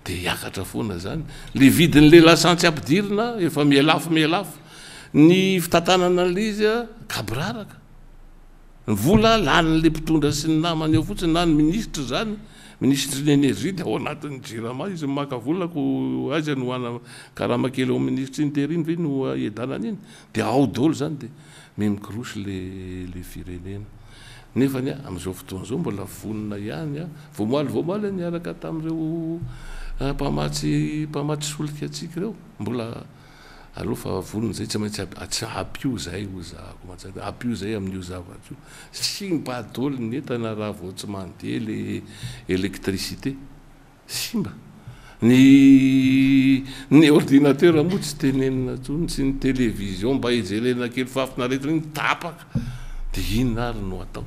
de hiakatra foana zany le vidin'le lasantsy ampidirina efa mialafo mialafo ny fitantananalizya ah, kabraraka vola laninle pitondra sy ny naman eo fotsiny nany ministre zany ministrenyénergia de ao anatin'y jirama izy makavolnako azy any ana karaha makely oa ministre interin noeanan iny de aodlo zany decs lle eeamizao fotoanzao mbola vonon hayomaly oalyniarak tareompaatsmpamatsy solk atsika reo mbola alofa volony zay tsy maintsy a atsy ampyio zay o zaako matsa ampyio zay amin'n'io zavatsy io si mba atolo ny etana raha voatsy mandea le électricité simba n ny ordinater mo tsy tenenina tsony tsy ny television mba ijereina kely faafinareetina i tapaka de ino na ary no atao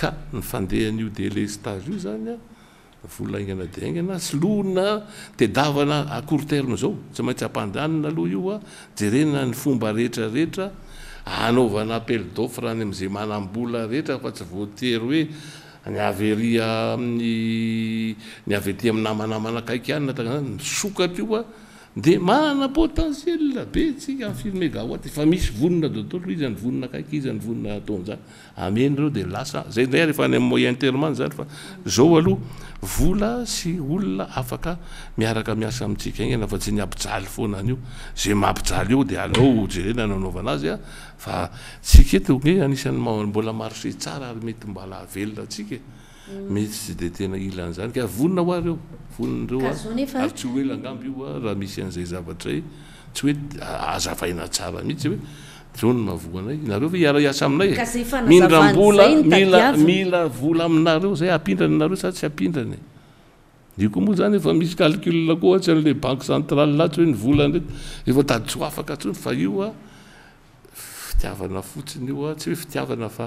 ka nyfandehan'io de le stage io zany a volnaignana di ingana sy lona te davana akorteriny zao tsy maintsy ampandyanina aloha io a jerena ny fomba rehetrarehetra anaovana appele daf rany am'zay manambola rehetra fa tsy voatery hoe ny averia ay nyavety ami' namanamanakaiky ianyna tagnazay misokatra io a de mana potensiel betsika afirme gaoatfa misy vonona datoo izany vonona kaiky izan'ny vonona ataon'zany ameny reo de lasa zay nra ehfa y a moyentermany zanyfa zao aloh vola sy olona afaka miaraka miasa amitsika igny nafa tsy niapijaly fonanyio za mampijaly io de aloo jerenaanaovan azy a fa tsiktogne anisan'nymbola marce tsara ary mety mbala velona tsika e. mihtysy de tena ilan'izany k voninahoareo vonnreoaaytsy hoelo anambo ioa raha misy an'izay zavatray tsy oe azafainatsara mihitsy hoeron mavoanay nareo iaraiasa aminayindrabolamila vola aminareo zay ampindrany nareo sa tsy apindrany e? io koa moa zanyfa misy calculoa atsyale bank central latsy hoe nvolaeeftad so afaka atsony fa ioa fitiavana fotsiny ioa tsy hoe fitiavana fa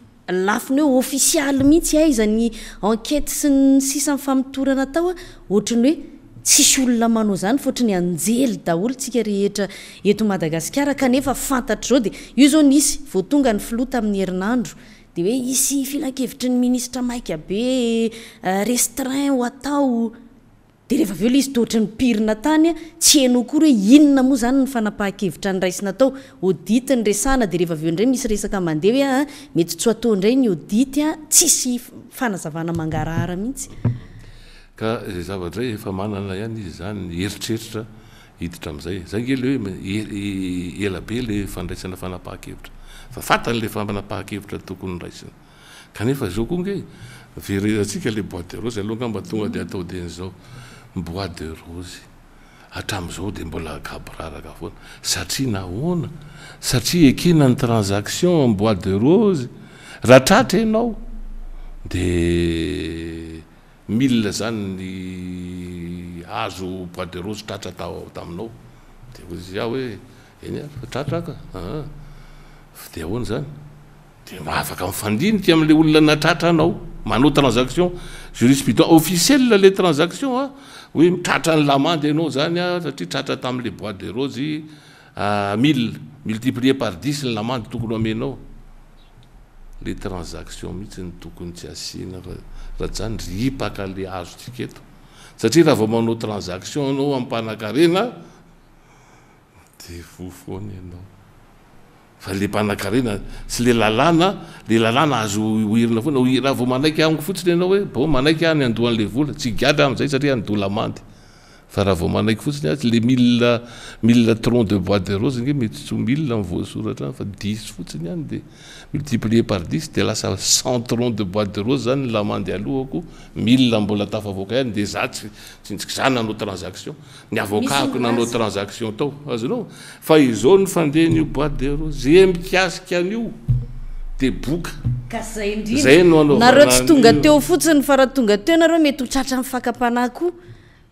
lafiny hoe offisialy mihitsy ay izany enkete sy nyy sisannfamotorana atao a ohatrany hoe tsisy olona manao zany foatrany anjely daholo tsika rehetra eto madagasikara kanefa fantatry zao di io zao nisy voatonga ny flota amin'ny herinandro dia hoe isy filakevitry ny ministre maika be eh, eh, restrain ho atao reeo ley izy toatryn'nypirina tanya tsy ano kory hoe inona moa zany ny fanapahakevitra nyraisina tao unysdereeo ndray misy resakamande edrayya adray efa manana hany izy zany eritreritra hititra am'zay zaygele hoeelabe le fandraisna fanapaha-kevitra fafaayle fanapahakevitra tooyaisinazo koage vereatsika le bois derosy aloha gngamba tonga de ataoden'zao bois de rose, hatram'izao de mbola kaboraraka foana satria nahoana satria ekina ny transaction bois de rose, raha tratra de mille zany ny azo bois de rose tratra tao taminao de ozy ah hoe eny a tratra ka aa fa de ahoana zany de afaka mifandiniky am'le olona natratra anao mano transaction jurisprudence officielle le transaction hein hoe mitratra ny lamandy anao zany a satria tratra tam'le bois de rose mill multiplier pardi sy ny lamandy tokony amnao le transaction mihitsy ny tokony tsy asina rahatyzany rpaka le azo tsiketo satria raha vao manao transaction anao ami'mpanakarena de fofoany anao fa le mpanankarena sy le lalàna le lalàna azo hohirina foa na -raha vao manaiky amiko fotsiny anao hoe bon manaiky any andohan'le vola tsy gada am'izay satria handolamandy fa raha vo manaiko fotsiny a tsy le mil mil tron de bois de rose e mety tso mile voasoratra any fa dix fotsiny hany de multiplie pardix de lasa cent tronc de bois de rose zany lamandy alohako mil mbola tafvoka any de zatsytsintsik za nanao transationny voahko nanao transation taoaznaoa zaofnde'bois de rooeyfakpako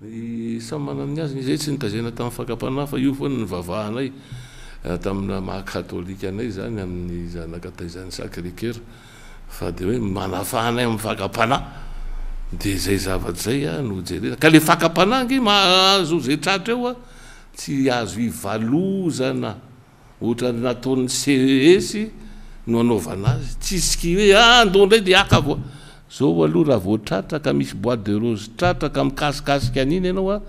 n eh, say mana y azy zay tsy nitazana tamiyfakapana fa io foan nvavahanay eh, tamiamahakatôlikanay zany amin'nyzanakataizan'ny skriker fa de hoe manafanay amyfakapanade zay zavatry zay ah, nojere ka le fakapanagy ma azo za tratr eo a ah, tsy azo ivalozana ohatra nataon'ny csy noanaovan' azy tsisiky hoe ando ah, ndray de aka voa zao aloha raha voatratraka misy bois de rose tratraka mikasikasiky aniny anao a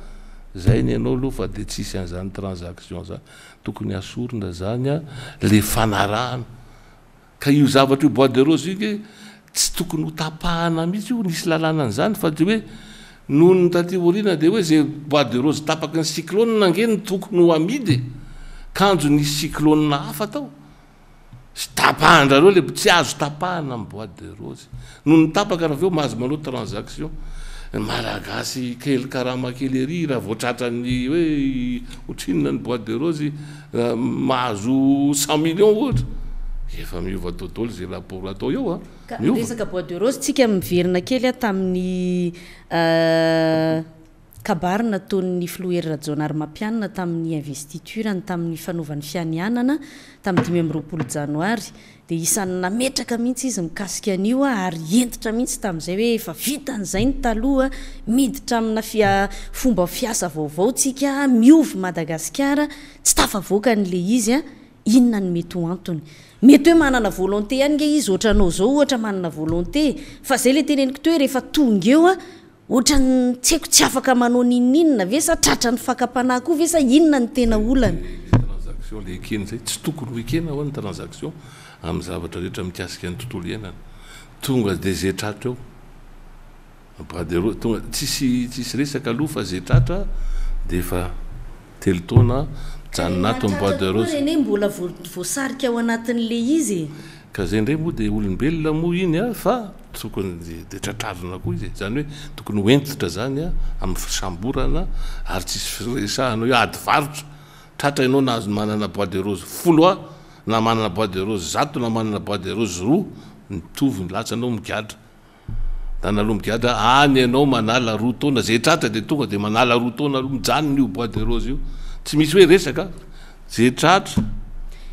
zayny anao aloha fa de tsisy an'izany transaction zany tokony asorona zany a le fanarahana ka io zavatry io bois de rose io ge tsy tokony ho tapahana mitsy io nisy lalàna an'zany fa de hoe nohononytaty orina de hoe za bois de rose tapaky ny cyclônna ngeny tokony ho ami dy kanjo nisy cyclôna hafa atao stapahandralo le tsy azo tapahana am bois de rosy no ny tapaka raha aveo mahazo manao transaction malagasy kely karahamakelery raha voatratrany hoe hotrinona ny bois de rosy eh, mahazo cent million ohatry efa miova totoly za rahaport atao eoa ah. resaka bois de rosy tsika miverina kely a ah, tamin'ny eh, kabarina tonny flerra jonary mampianana tamin'ny investitureny tamin'ny fanaovany fianianana tamin'ny dimyamy roapolo janoary isany nametraka miitsy izy ikasikaaia ary enitra mihitsy tamizay oeeaaoa eyhye anaat ayeizyoaaoaooa mananaay le teeikeaea ohatrany tsy haiko tsy afaka manao ninninona ve sa tratra ny fakapanay koa ve sa inona ny tena olany transaction le keny zay tsy tokony hekena hoany transaction am zavatra rehetra mikasika any tontolo iainany tonga de ze tratra ao bis dero tonga tsisy tsisy resaka aloa fa ze tratra de fa telotaona janonato m bois deros mbola voasariky ao anatin' le izy ka zay ndray moa de olombelona moa iny a fa tokony de tratrarina koa izy zany hoe tokony oentotra zanya am'y fsamborana ary tsisy fresahnao i ady varotra tratra ianao nazony manana bois de rose foloa na manana bois de rose zato na manana bois de rose ro mitovyny lasa anao migatra da nalohamigadra any anao manala ro tona ze tratra de tonga de manala ro tona aloha mijanon'io bois de rose io tsy misy hoe resaka zetratra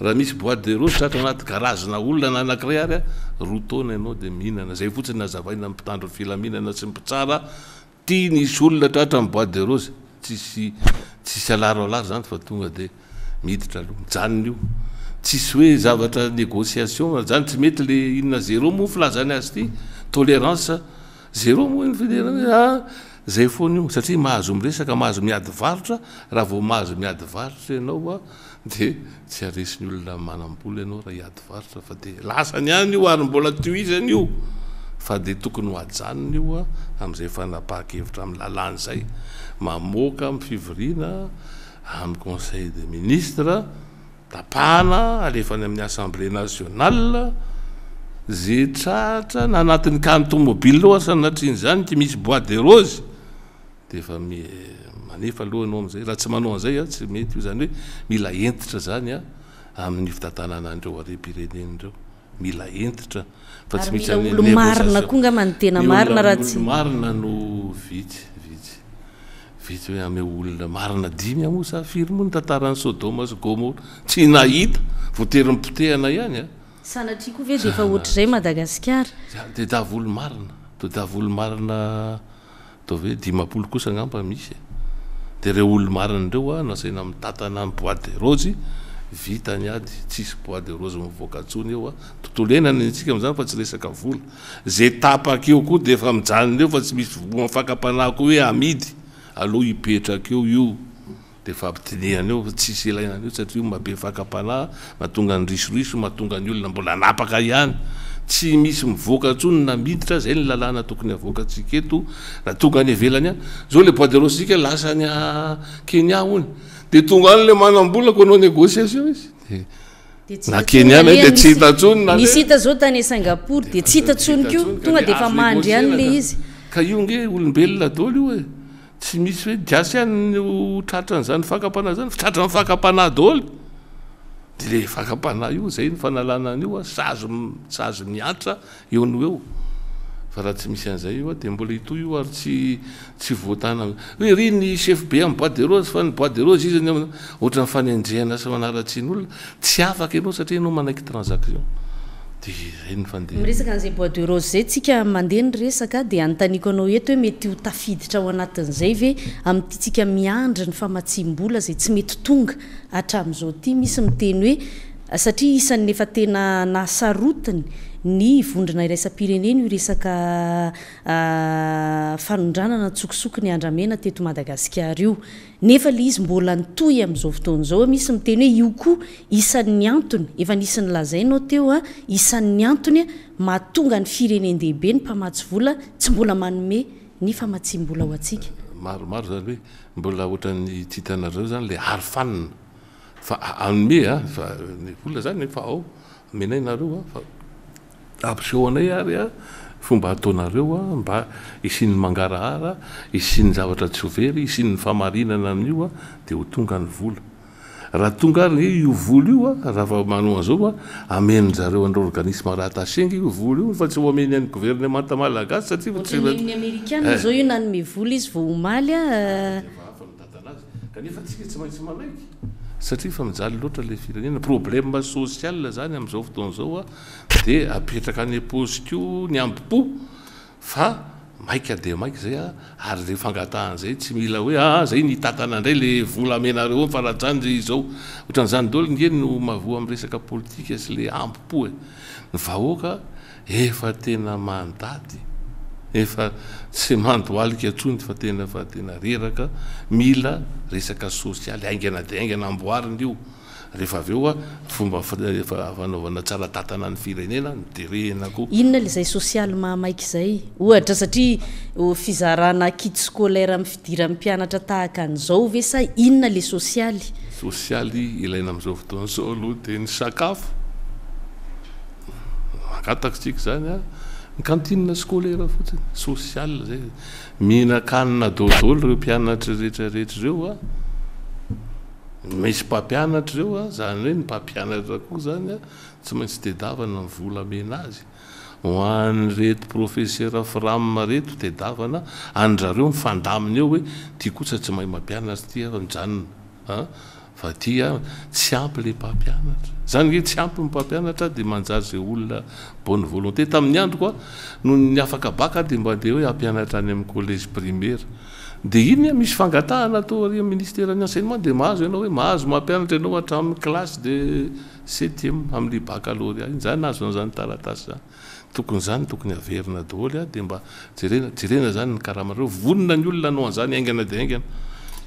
raha misy bois derose tratra anaty arazona olona naanakiray arya rotna anao de mhinana zay fotsiny azava ina pitandrofilaminana sy pitsara ty nisy olona traatra m boit derosyytsy mety le inonazero mofilaza any azy ty tolérance zero mo nyfiderayny ah, satria mahazo mresaka mahazo miady varotra raha vo mahazo miady varitry ianaoa ah, de tsy aresiny olona manambolo ianao raha iady varitra fa de lasany any io ary mbola tuizany io fa de tokony ho ajanony ioa am'izay fanapaha-kevitra am' lalany zay mamoka amfivorina am conseil de ministre tapahana alefany amin'ny assemble national zetraatra n anatin'ny ka tômobilelao asanatriany zany te misy bois de rose de fa mi nefa alohanao am'zay raha tsy manao anzaya tsy mety o zany hoe mila entitra zany a amin'ny fitatananandreo arempirenenreo mila entitra fa ymiyarina no vittit hoe a olona marinaimyamosfirmonytatran'nysodomasy gomoe aoainaaolomarina tao ve dimapolo kosa namba misy e. de reo olo mariny reo a naosaina amitatana a bois de rosy vitany ady tsisy bois de rose voaka tsony eo a tontolo ainany ansika am'izany fa tsy resaka vola ze tapa keokoa de fa mijanineo fa tsy misy voamfakapanaykoa hoe amidy aloha ipetrakeo io de fa mpidineany eo tsisy elainaneo satria mabe fakapanah mahatonga ny risoriso mahatonga ny olona mbola napaka ihany tsy misy mivoakantsony namiditra zay ny lalàna tokony avoakatsiketo na tonga any velany ay zao le bois derosysie lasanyakenyaon de tonga ale manabolako nao negociation znakenyadetsy hittoyapoha ioge olombelona doly io e tsy misy hoe iasyan tratran'zany fakapana zany ftratra mfakapana dy de le fakampana io zay nyfanalananyio a sago sage miantra eo nyo eo fa raha tsy misy an'izay ioa de mbola hitoy io ary tsy tsy voatana a oe ry ny chefbe am bois de rosy fa ny bois de roge izyny a ohatra nyfanendrehana sy manaratsyn' olona tsy afaky anao satria enao manaiky transaction dznfae miresaka an'izay bois de rose zay tsika mandeha ny resaka dia anitaniko anao eto hoe mety ho tafiditra ao anatin'izay ve amin''ity tsika miandri ny famatsim-bola zay tsy mety tonga atram'izao ty misy miteny hoe satria isan'nefa tena na sarotiny ny vondrina iraisa-pireneny io resakfanondranana ah, tsokisoky ny andramena teto madagasikar io nefa le izy mbola nytoy am'izao foton'zao misy miteny hoe io koa isan'ny antony efa nisyny lazainao teoa ah, isan'ny antony ah, matonga ny firenendehibe ny mpamatsy vola tsy mbola manomey ny famatsimbola o atsikaamaro zanyhoe mbolaotrany tstnareo zany la aryfanin fa ameaoln eh, zany fa aomenaynareo apiseo anay arya fomba ataonareoa mba isiny mangarahara isin zavatra tsyovery isia famarinan ami'io deho toga vol ahaayhaaaaoa amenzareo arorganisme raha tasengy iovofatsy hoaey any governementtamalagasy satria fa mijaly loatra le firenena problema sosial zany am'izao fotoanzaoa de apetraka any posy ko ny ampipo fa maika de maiky zaya ary le fangatahan'zay tsy mila hoe aa ah, zay nitatana indray le volamenareo mfarajany izao ohatran'zany dolonge no mavoa amresaka politika sy le ampipo e vahoaka efa tena mandaty efa tsy mandyaliky antsony fa tena fa tena reraka mila resaka sosialy aingana de aingana amboariny io rehefa aveo a fomba efa fanaovana tsara tatana ny firenena niderehinako inona le zay sosialy mahamaiky zay ohatra satria fizarana kite skolaira am fidira ampianatra tahaka an'izao ve say inona le sosialy sosialy ilaina amizao voton'zao aloha de ny sakafo agataktsik zanya kantinne skolera fotsiny social zay mihnakanina dodoly reo mpianatryrehtrarehetry reo a misy mpampianatry reoa zany hoe nympampianatra ko zanya tsy maintsy tedavana mivolamenazy ho an'ny reto professer framm reto te davana andrareo mifandaminy eo hoe ty kosa tsy mahay mampianatry ty mijanonaa fa tia ah, tsy ampyle mpampianatra zany e tsy ampy mpampianata de manjary za olona bonne volonta tamin'ny andro koanonyafakbakadembadeoe ampianatra ay amlegepriar iniynsdemhazoanaohazoampanat ah, anaoatra lassede septie ame akaloryin zany azozanytaratasy zany tokony zany tokony averina dholy a ah, demba jerenajerena zany nkarahaman vonona ny olona anao an'zany ingana de ingana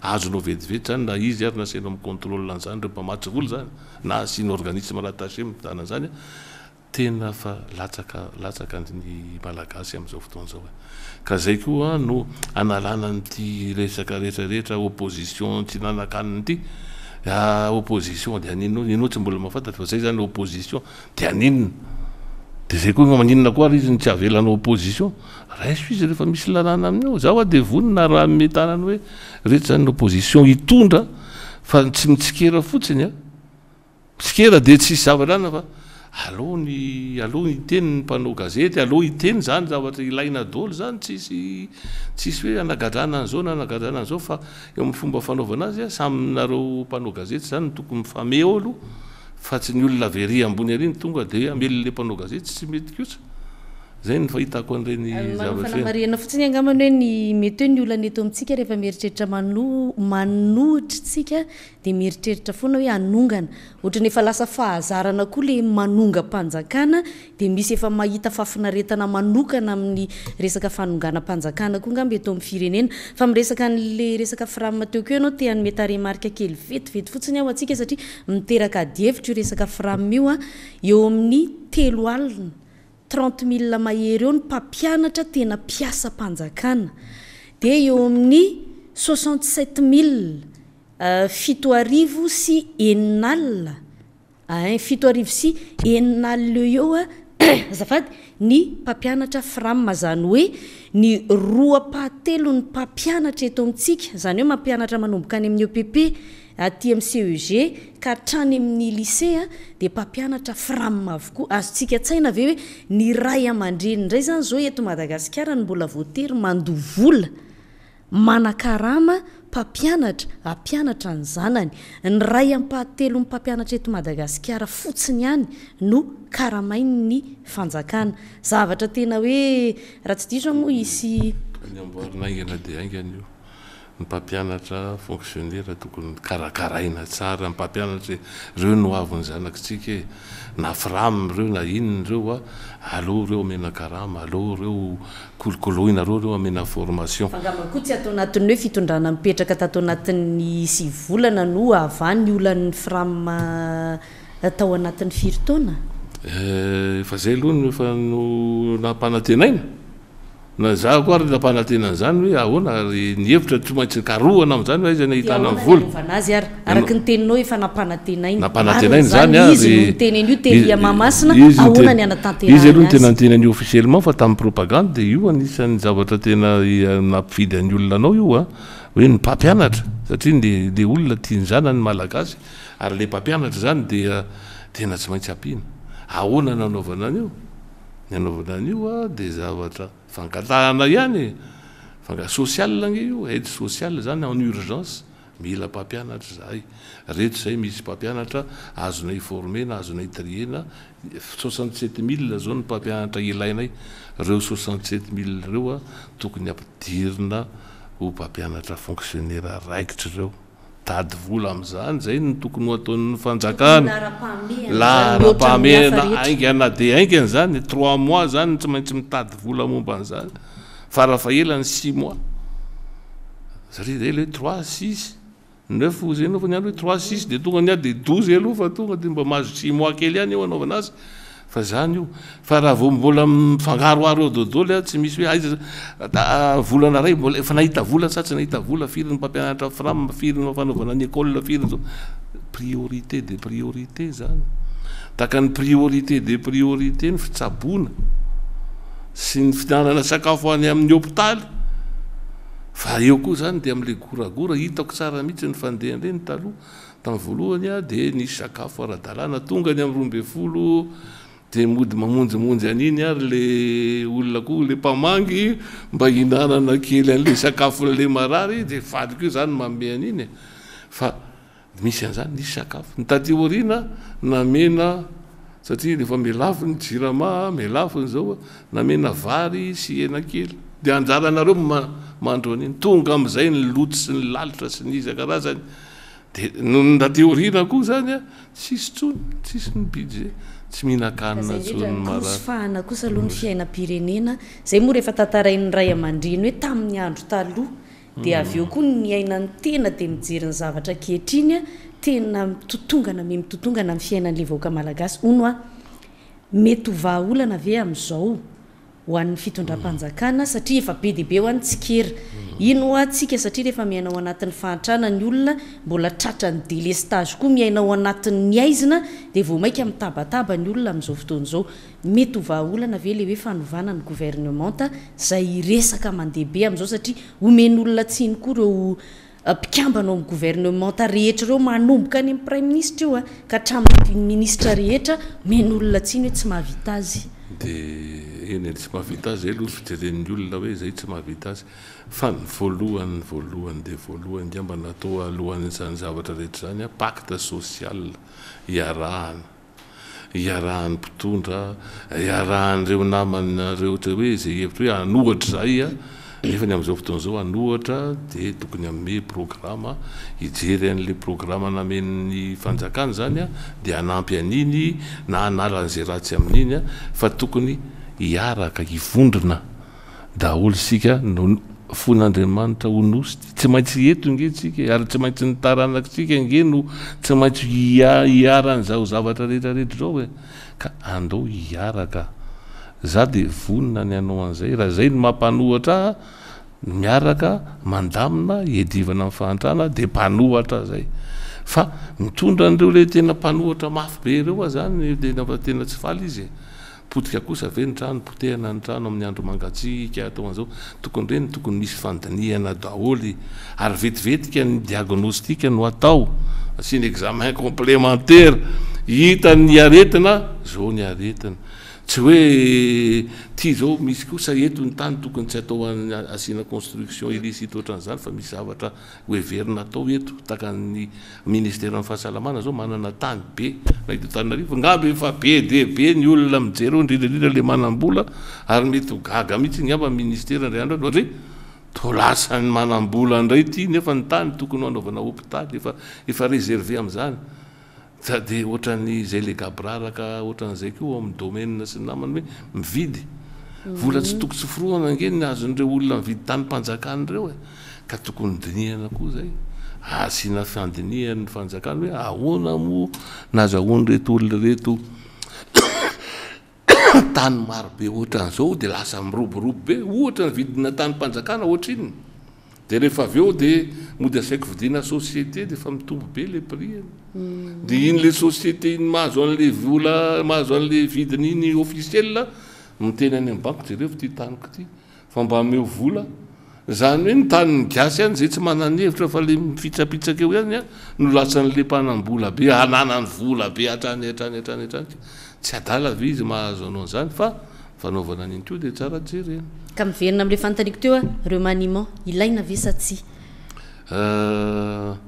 azonao vetivety zany na izy ary nasinao am contrôl nizany reo mpamatsy voly zany na sy ny organism ratache midana anzanya tena fa lataka latsaka anny malagasy amzao fotoanzao eh. ka zay ko a no analana n'ty resaka rehetrarehetra opposition tsy hnanakannyity ah, opposition de aninnao ino tsy mbola mahafantaty fa zay zany opposition de aninona zay oaaizty aeanaopiiozy aisy la'ao zaa devonnaahaetany hoe rety zanyposition ndrafatsy itsikeraotsinyy alony aloa itenyny mpanao gazety alo iey zany zavatra ilaina dolo zany tsisy tsisy hoe anagadrana an'zao nanagadranan'zao fa eo amn'yfomba fanaovana azy a samynareo mpanao gazety zany tokoyfame olo fa tsy ny olona very ambony ariny tonga di amelyle mpanaogazetsy tsy metikotsy zay ny fahitako nreny anamarena fotsiny agamay hoey mety hoe ny olaneo mitsikarehefamieritreritra ahireitreitraanaoeayef lasafahazanakoa le manngampanakana d misy efa mahita fafnetnaaaa aminyekaaaako to eefa iekeskateoko anao teymety amakakely vetet otsiy aasikasaraieaevitra o reskfraio eo amin'ny teloalina trente mil mahery eo ny mpampianatra tena mpiasa mpanjakana di eo amin'ny soixantsept mil euh, fito arivo sy eninal en fito harivo sy eninala eo eo *coughs* a zavady ny mpampianatra framma zany hoe ny roampahatelo ny mpampianatra eto amintsika izany o mampianatra manomboka any amin'neo pepe atym'ceg katrany amin'ny lyce di pampiaatra firam avoko azo tsika tsy aina ave oe ny ray amandreny indray zany zao eto madagasikara ny mbola voatery mandovola manakarama mpampianatra ampianatra ny zanany ny ray apahatelo n mpampianatra eto madagasikara fotsiny hany no karamain ny fanjakana zavatra tena oe raha tsy dis moa isyoga d gy nmpampianatra fonctionner tokony karakaraina tsara mpampianatra reo noavonyzanaktsik e. na fram reo na inn reoa alo reo amena karam alo reo kolokoloinareo reo amena formation oa tsy atanat' oe fitndrnamiperaka tat anatn'n sy olna no aa ny oln'ny fraatoanatn'yfirzayloh ah, eh, no napanantenaina nazah ko ary nampanantenan' zany hoe ahona ary nihevitra tsy maintsy karohana am'izany hiza n ahitana avolnampanaenainy nizy aloha ntenantenyni officielment fa tamn'y propagande de io anisan'ny zavatra tena nampifidy any olonanao ioa hoe nympampianatra satria le olona tianzanany malagasy ary le mpampianatry zany dia tena tsy maintsy ampina ahoana anaovana anio nyanaovana anioa de zavatra fangatahana ihany -socialgne io aide social zany en urgence mila mpampianatra zahay reto zay misy mpampianatra azonay formena azonay triena s7 mil zao ny mpampianatra ilainay reo s7 mil reoa tokony ampidirina ho mpampianatra fonctionnaira raikitryreo tady vola am'zany zay ny tokony ho ataony fanjakana larapamena aingana de aingan'zany trois mois zany tsy maintsy mitady vola momba an'zany fa rahafa elan'ny six mois zari eel hoe trois six neuf zaanaofa nialo hoe trois six de tonga ni a de douzy aloa fa tonga de mba mahazo six mois kely any eo anaovanazy fa zany io fa raha vo mbola ifangaroaro dodoly a tsy misy hoe az davolanaray mbola efa nahita vola satsy nahita vola firnympampiaatrafrafirny afanovananylfirnyo rédeéeaayaya eo ko zanyde amle goragora hitako tsara mihitsy ny fandehanile ny taloha tamy voalohany a de nisy sakafo ara-dalàna tonga ny am rombe folo deody mamonjimonjy aniny aryle olona ko le mpamangy mba innana kely ale sakafonleary denyaoe aiyaisy e. 'znyiy kafooinaaralefamfny inyao sy a key dearanareo adroiy tongaa'izay nyloto sy nylalitra sy nizaarazany detaoin ko zanyatsisy tson tsisy nybi tsy mihinakanna sy fahana kosa aloha ny fiaina pirenena zay moa rehefa tantarain'ny ray aman-dreny hoe tamin'ny andro taloha di hmm. av eo koa miainany tena dia mijerin'ny zavatra kehtriny a tena mitotongana me mitotongana aminny fiaina an'leh vaoaka malagasy oy no a mety ho vaha olana ave ami'izao hoanyindram-panakana saa efabe dbe hoanytsieyinas saria reefa miainao anatin'ny fatrananyolona mbola tratrany delestage koa mihainaao anatinny aizina daikaynayesakandehbe ami'zao satia omeny olonatsiny koa reopikambanaoamiy uh, governement rehetrareo manmboka ny amiyprme ah. ministra ioa kahtraminny ministre rehetra omeny olona tsiany hoe tsy mahavita zy de eny e tsy mahavita azy zay aloh fijereny olona hoe zay tsy mavita azy fa nyvoalohany yvoalohany de voalohany a mba natao alohan'zany zavatra rehetrazany a pacte sosial iarahany iarahany mpitondra iarahan'reo namanareohatra hoe za hevitry hoe anohatry zay a nefa ny am'izao fotoanyzao anohatra de tokony amme programma hijery an'le programma namenny fanjakany zany a de anampy an'iny na analan'zay ratsy amin'inya fa tokony hiaraka hivondrona daolo sika no fon'andriamanitra ho nosy tsy maintsy eto ingesika ary tsy maintsy nitaranaksika ngeno tsy maintsy ia hiaran'za zavatra rehetrarehetry zao e ka andao hiaraka za de vonona ny anao an'izay raha zay ny mampanohatra miaraka mandamina edivana am fahantrana de mpanohatra zay fa mitondran'reo le tena mpanohatra mafybe ireo a zanyde nafa tena tsy faly izy e. potika kosa ve ny trano potehana ny trano ami'ny andro mangatsika atao an'zao tokony reny tokony misy fandinihana daholy ary vetivetika ny diagnostika no atao syany examen complementaire hita ny aretina zao nyaretina tsy hoe ty zao misy kosa eto ny tany tokony tsy atao a'y asiana construction ilicite oatra n'izany fa misy zavatra hoeverina atao eto takany ministèram' fahasalamana zao manana tany be naitotaninariva gngaby efa be de be ny olona amijery o ndrindrarindra le manam-bola ary mety hogaga mihitsy ny amba y ministerndry androanoare tolasan'ny manam-bola indray ty nefa ny tany tokony anaovana hôpitaly efaefa reserve am'zany sady ohatrany zay le gabraraka ohatran'zay keo ami'y dômana sy namany hoe mividy vola tsy mhm. tokotsy foroanangeny azonireo olona mividy tany mpanjakany reoe ka tokony dinihana ko zay asina fandinihanny fanjakany hoe aoana mo nazo ahoanyretoolona reto *coughs* tany marobe ohatran'zao de lasa miroborobo be ohatra nyvidina tany mpanjakana ohatry inny de rehefa aveo de mody asaiko vidina societé dfa mitomoe le idinylesoité mm. y ahazo anle lahazo anle vidininy ofiielmiten ybanko jre ttaikotfabaeo ola zany hoe ntaniny gasy hany zay tsy mananevitra fa le mifitsapitsak eo hanya nolasan'le panambolabe annany vola be ayyy eiz ahazo aaonzny fanaovana no de tsara jere ka mivernaale fantaiko teo reanimen ilainavesatgamba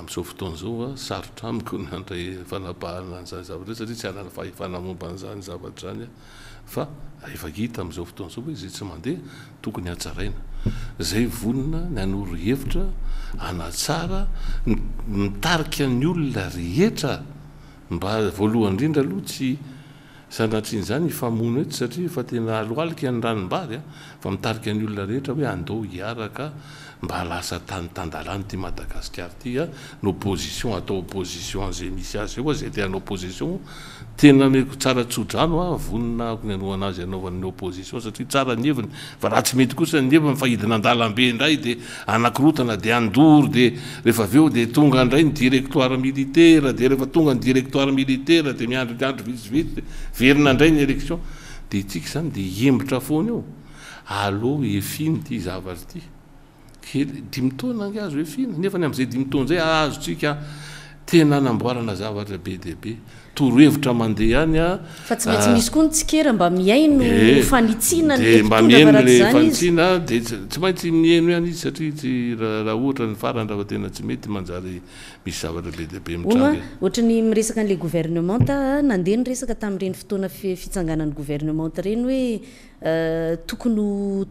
amzao fotoan'zaoa saotramiko andray fanapahannzany zavatrey satri tsy anafaefnamombanzany zavatry zany fa efahit amizao fotoanzao za tsy mandea tokonyatsinayaorohevira anatsaa mitaikyny olona rehetra mba voalohany irindra aloha tsy sanatrian' zany famony t satria fa tena aloalika ny ranombary ah, fa mitaiky any olona rehetrahoe and iaak mba lasa tany tandalany ty madagasa yyya aha tsy mety oaefahidinandalambe indray de aarotna de ao deeo de toga rayn diretre miitr dtngany diretoire miiter de inrdro s herinandray ny élektion de itsika zany de iembotra fony eo alo efiny ty zavatry ty ey dimotona azo efin nefa ny am'izay diotonzay aazo sika tena namboarana zavatra be diabe torohevitra mandeha anyamba mino le asinde tsy maintsy miaino eh, any izy satria tsy raha ohatra nyfaranrafatena tsy mety manjary misy zavatra be dibe monoa ohatrany miresaka n'la gouvernemente nandeha ny resaka tamin'ireny fotoana ffitsanganany gouvernemente reny hoe euh, tokony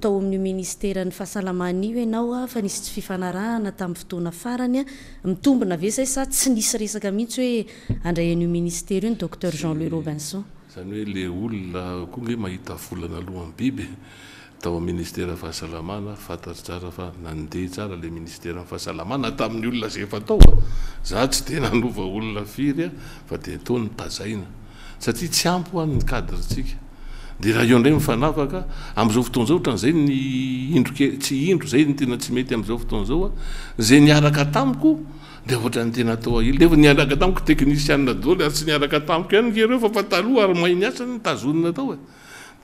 tao amin'io minister n'ny fahasalamanyio anaoa fa nisy tsy fifanarahana tamin'ny fotoana faranya mitombona ave zay sa tsy nisy resaka mihitsy hoe andrayan'io ministèr io ny docteur jean louit robenson zany hoe le olona koa nge mahita folana aloha biby oterfahalffahaolonoyaaolonayoympandray mifanafakazao fotoanzao ta n'zay nioe tsy indro zay ntena tsy metyazao fotazaoa za niaraka tamiko deoatra nytena atao aly efa niaraka tamiko teknisianadoly ary tsy niaraka tamiko hanyero fa fa taloha ary mainyasay ntazonin ataoe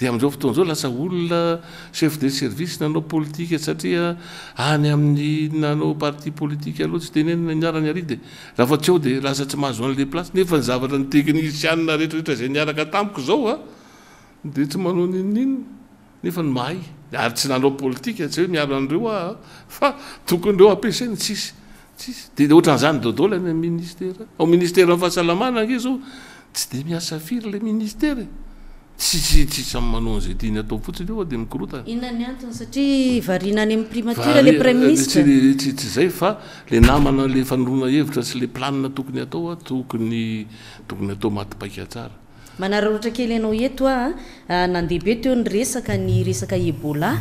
am'izao fotoazao lasa olona chef de service nanao politike satria any amin'ny nanao partie politike alohatsy ten arany aride ahafatsy o de lasa tsy mahazo anle place nefa nzavatra nteiian retrehtra za niarakt zaoade ah, tsy manao nefaah ary tsy nanao politiktsy hoe miarareoatokonreopaanyanddo ynrfahasydeayle tre tsisytsisyamymanao an'izay tyny atao fotsiny e a de mikorotany ihnona ny antony satria variana any am'y primature le prème ministr tsy zay fa le namana le fanoroana hevitra sy le planina tokony atao a tokony tokony atao matipaikyatsara manara ohatra kely ianao eto a a nandehaibe teo ny resaka ny resaka ebola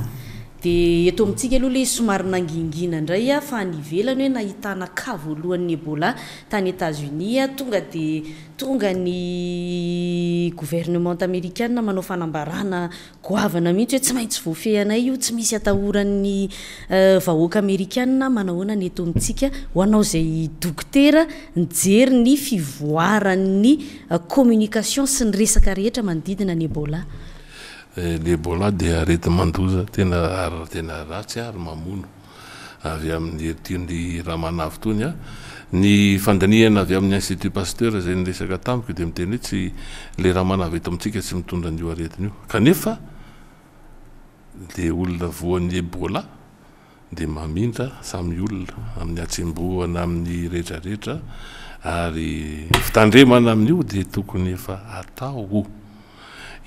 dia eto mitsika aloha lay somarinangingina indray a fa nivelany hoe nahitana ka voalohan'ny ebola tany etats-unisa tonga dia tonga ny gouvernement américane manao fanambarana goavana mihitsy hoe tsy maintsy voafe anay io tsy misy atahoran'ny eh, vahoaka amérikana manahoana ny eto mintsika ho anao zay dokotera njery ny fivoara ny eh, communication sy ny resaka rehetra manodidina ny ebola lyebola de areti mandoza tena a tena ratsy ary mamono avy am'ny etiny ramanav tonya ah. ny fandnan avy amin'ny institut pasteur zaylesaka tamiko detenaamika syoaoaeae olnavoan'nyebolade maindraam olnay aboana am'yretrarehtraary fitandremana amin'io de tokony efa ataoo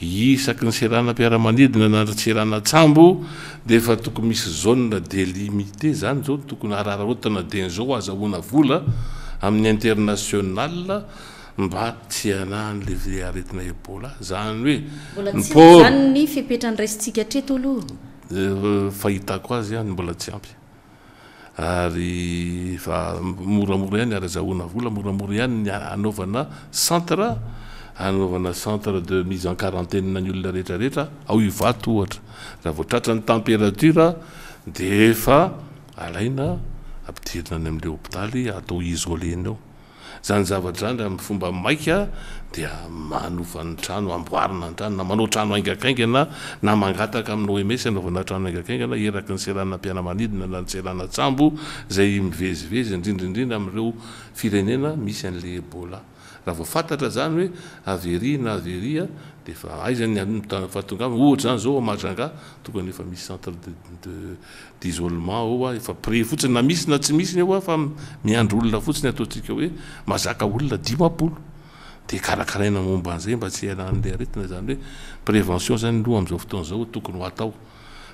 isaky ny serana mpiaramanidina nandry tserana tsambo de fa tokoy misy zaoe de limité zany zao tokony araaraotina dingea azahoana vola amin'ny international mba tsy ananyle ve aretina ebola zany hoe eh, ahitako azy hay mbola tsyapy ary fa moramora ihany arazahona vola moramora hany y anaovana centre anaovana centre de misen anteny olona rehetrarehetra ao iatohatra aha votratra ny températura deampidiin y amle ôpitaly atao isolenao zany zavatrzan fombamaia di manovan'ny trano amboarina ny trano na mano trano ingakaingana na mangataka aminao emesy anovana trano ngakgana eaky ny serana mpianamanidin a nsrana tsambo zay mivezivezy indrindriidrindra amireo firenena misy a'le bola raha vao fantatra zany hoe averi na averia defa azayfahatongav ohatry zany zaomazanga tokony efa misy centre ed'isolement aoa efa pré fotsiny na misi na tsy misi nyo a fa miandro olona fotsiny ataotsika hoe mazaka olona dimapolo de karakaraina mombanizay mba tsy alan'le aretina zany hoe prévention zany aloha amzao fotoanzao tokony hatao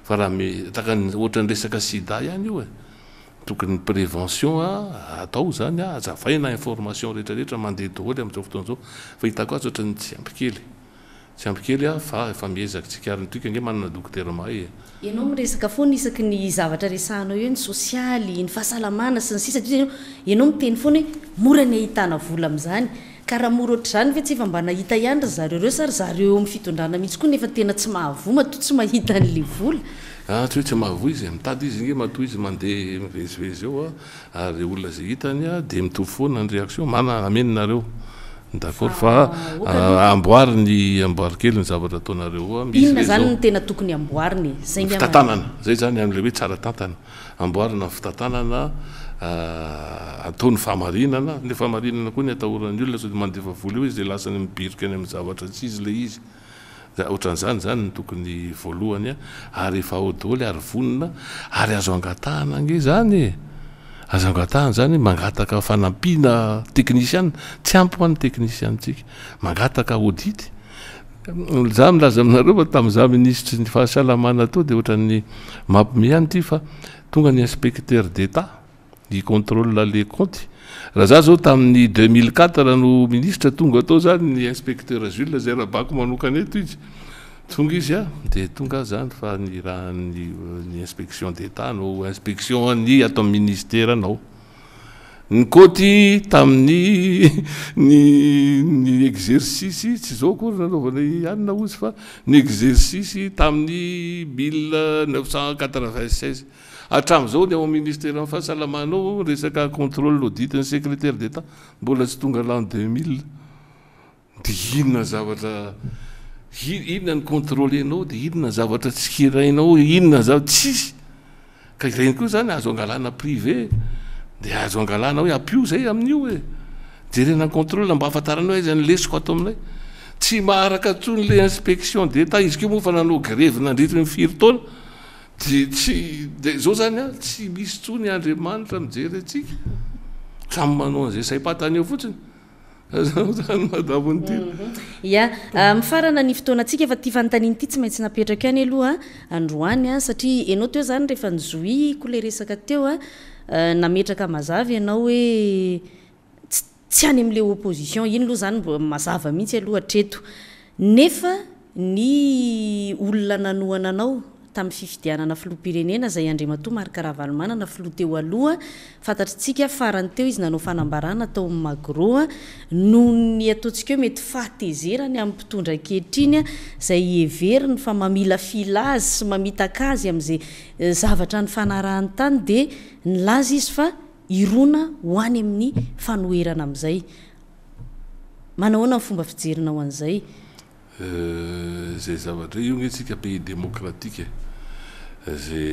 fa rahataka ohatra nyresaka sida hany io e tokony préventionatao ah, zanyazaainainmaion ah, rehetrarehetra mandea oly amzao fotoanzaofahitao azyohtany tsy ampikelytsy apikeyaaefa miezak tsikariny tkge mananaokoteahaoha nsaotyfanyhoeranahavla am'zanykaaharzany e tsy efa mba nahit ianra zareo reo sary zareo mfitondrana mihitsy koa nefatena tsy mahavma to tsy mahita an'le vla tsy oe tsy mahao izy mitady izy gne matoy izy mandeh mivezivezy eoay olonaza hiyditovyfoanyionboyaboaikelyny zavatraatoaeoiitnzay zanyamle hoeaaoiaoy eka naon'y lnasyandefaolyo zye lasa any ambirika any am' zavatra tsy izy lay izy a ohatran'izany zany tokony voalohany a ary faodôly ary vonona ary azo angatahana nge zany e azo angatahany zany mangataka fanampina teknician tsy ampohoan'ny teknicien tsika mangataka audity za milaza aminareo a tamza ministry ny fahasialamana toa de ohatrany mampiome hany ty fa tonga ni inspecteur d'etat i contrôlle conte raha za zao tamin'ny 204th no ministre tonga atao zany ny inspecteur juln zay rahabako manokany eto izy tonga izy a de tonga zany fa ny raha'ny ny inspection deta no inspection any atao ami ministère anao ny kôty tamin'ny *laughs* ny ny exercisy tsy zao kory nanaovana anina ozy fa ny exercise tamin'ny 1i9uq6 atramizao ny ao aminister afahasalamanao resak contrôleaudite ny secretaire deta mbola tsy tonga lan deuxmile de inona zavatra inonanyontrôléanao deinona zavatra tsyiainaoinona zts zy azo angaazoao zayai'ie erenacontrôle mba afantaranao aanylesiko ato aminay tsy aharak atson' le inspection déta izy ko moafa nanao greve nandrityfirotaoana dtsyde zao zany tsy misy tso ny adrianitramijery mhm. ah, atsikaaoazay saaaofotsinyaa frana ny fotoanatsika fa ty fantainyity tsy maintsy napetraka any alohaa ah, androanya ah, satria anao teozany rehefa nizoikole esaka teoa nametraka mazava ianao hoe tsy any amle opposition iny loha zany mbo mazava mihitsy aloha treto nefa ny olona nanoana anao amiy fiidianana filoapirenena zay andrematoa marikarahaalmanana floateo alohafanartsika faranyteo izy nanao fanambaranaataoamy marôanoonyatsika mety fatezerany aiyiondakeiryeiny a mamila fila azy sy mamitak azy amizay nyanayaara o gne tsika pe demokratike e. za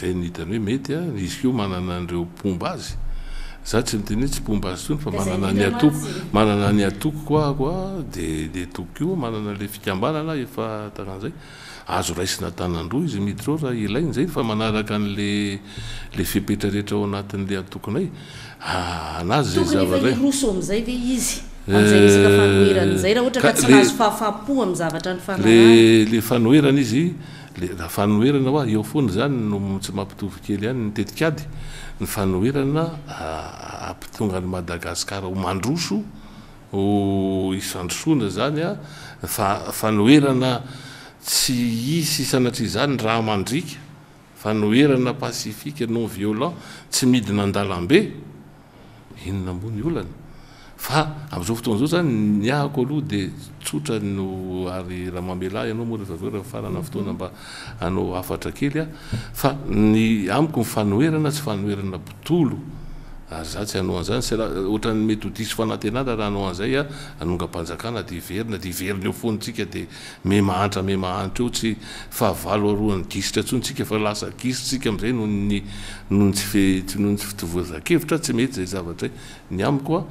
zay nhitany hoe metya izyko manana anreo pomba azy za tsy mitenyh tsy pomba azy tony fa manana nyaomanaa ny atoko koahoa de de tokokio manana le fikabaaaefatagnanzay azo raisina tanandro izy mityreo ah ilainyzayfa anaak lele fipetrarehetra ao anatn'le atokonyay anazy zaalle fanoerany izy le afa noerana ho a eo foany zany no motsy mampitovykely any nitetik ady ny fanoerana ah, ampitonga any madagasikar ho mandroso ho isandrosoana zany a ah, fafanoerana tsy isy isanatri zany raha mandrika fa noerana pasifike nom violant tsy midinan-dalam-be inona ambony olany fa am'izao fotoanzao zany ni ahako aloha de tsotranoayaaeah anaomoaro faanatoanambaanao afatra kely a an esyztsy aoazny sy ohara'ny mety oiso fananarahaanao azayaanongam-panakana de iverina dienofontsika deehaaha eo tsy fahaloaanyiitr tontsika fa lasa itrsika zay tsy fitevtra tsy mety zay zavatra ny amikoa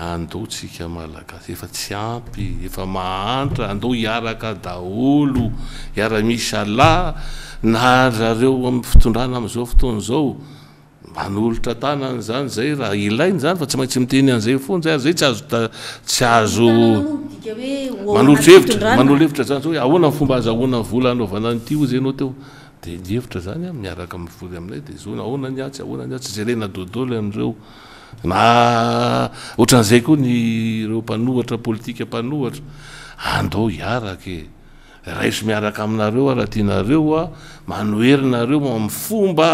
andootsika malagasy efa tsy ampy efa mahhantra ando hiaraka daolo iara-misala narahareo amfitondrana amizao fotoanzao manolotra tanan'zany zay raha ilainy zany fa tsy maintsy miteny anzay fonzayay zay tsyzoty azoemooheitra zanyz ahoanafomba azo ahonavolanovana tyoza nao teo de nhevitra zany miaraka mvoly aminay dezo aoana nyatsy ahoana nyatsy za lenadodolo anreo na ohatran'izay koa ny reo mpanohatra politikapanohatra andoo ah, hiarak raiso miaraka aminareo a raha tianareo a manoerinareo amfomba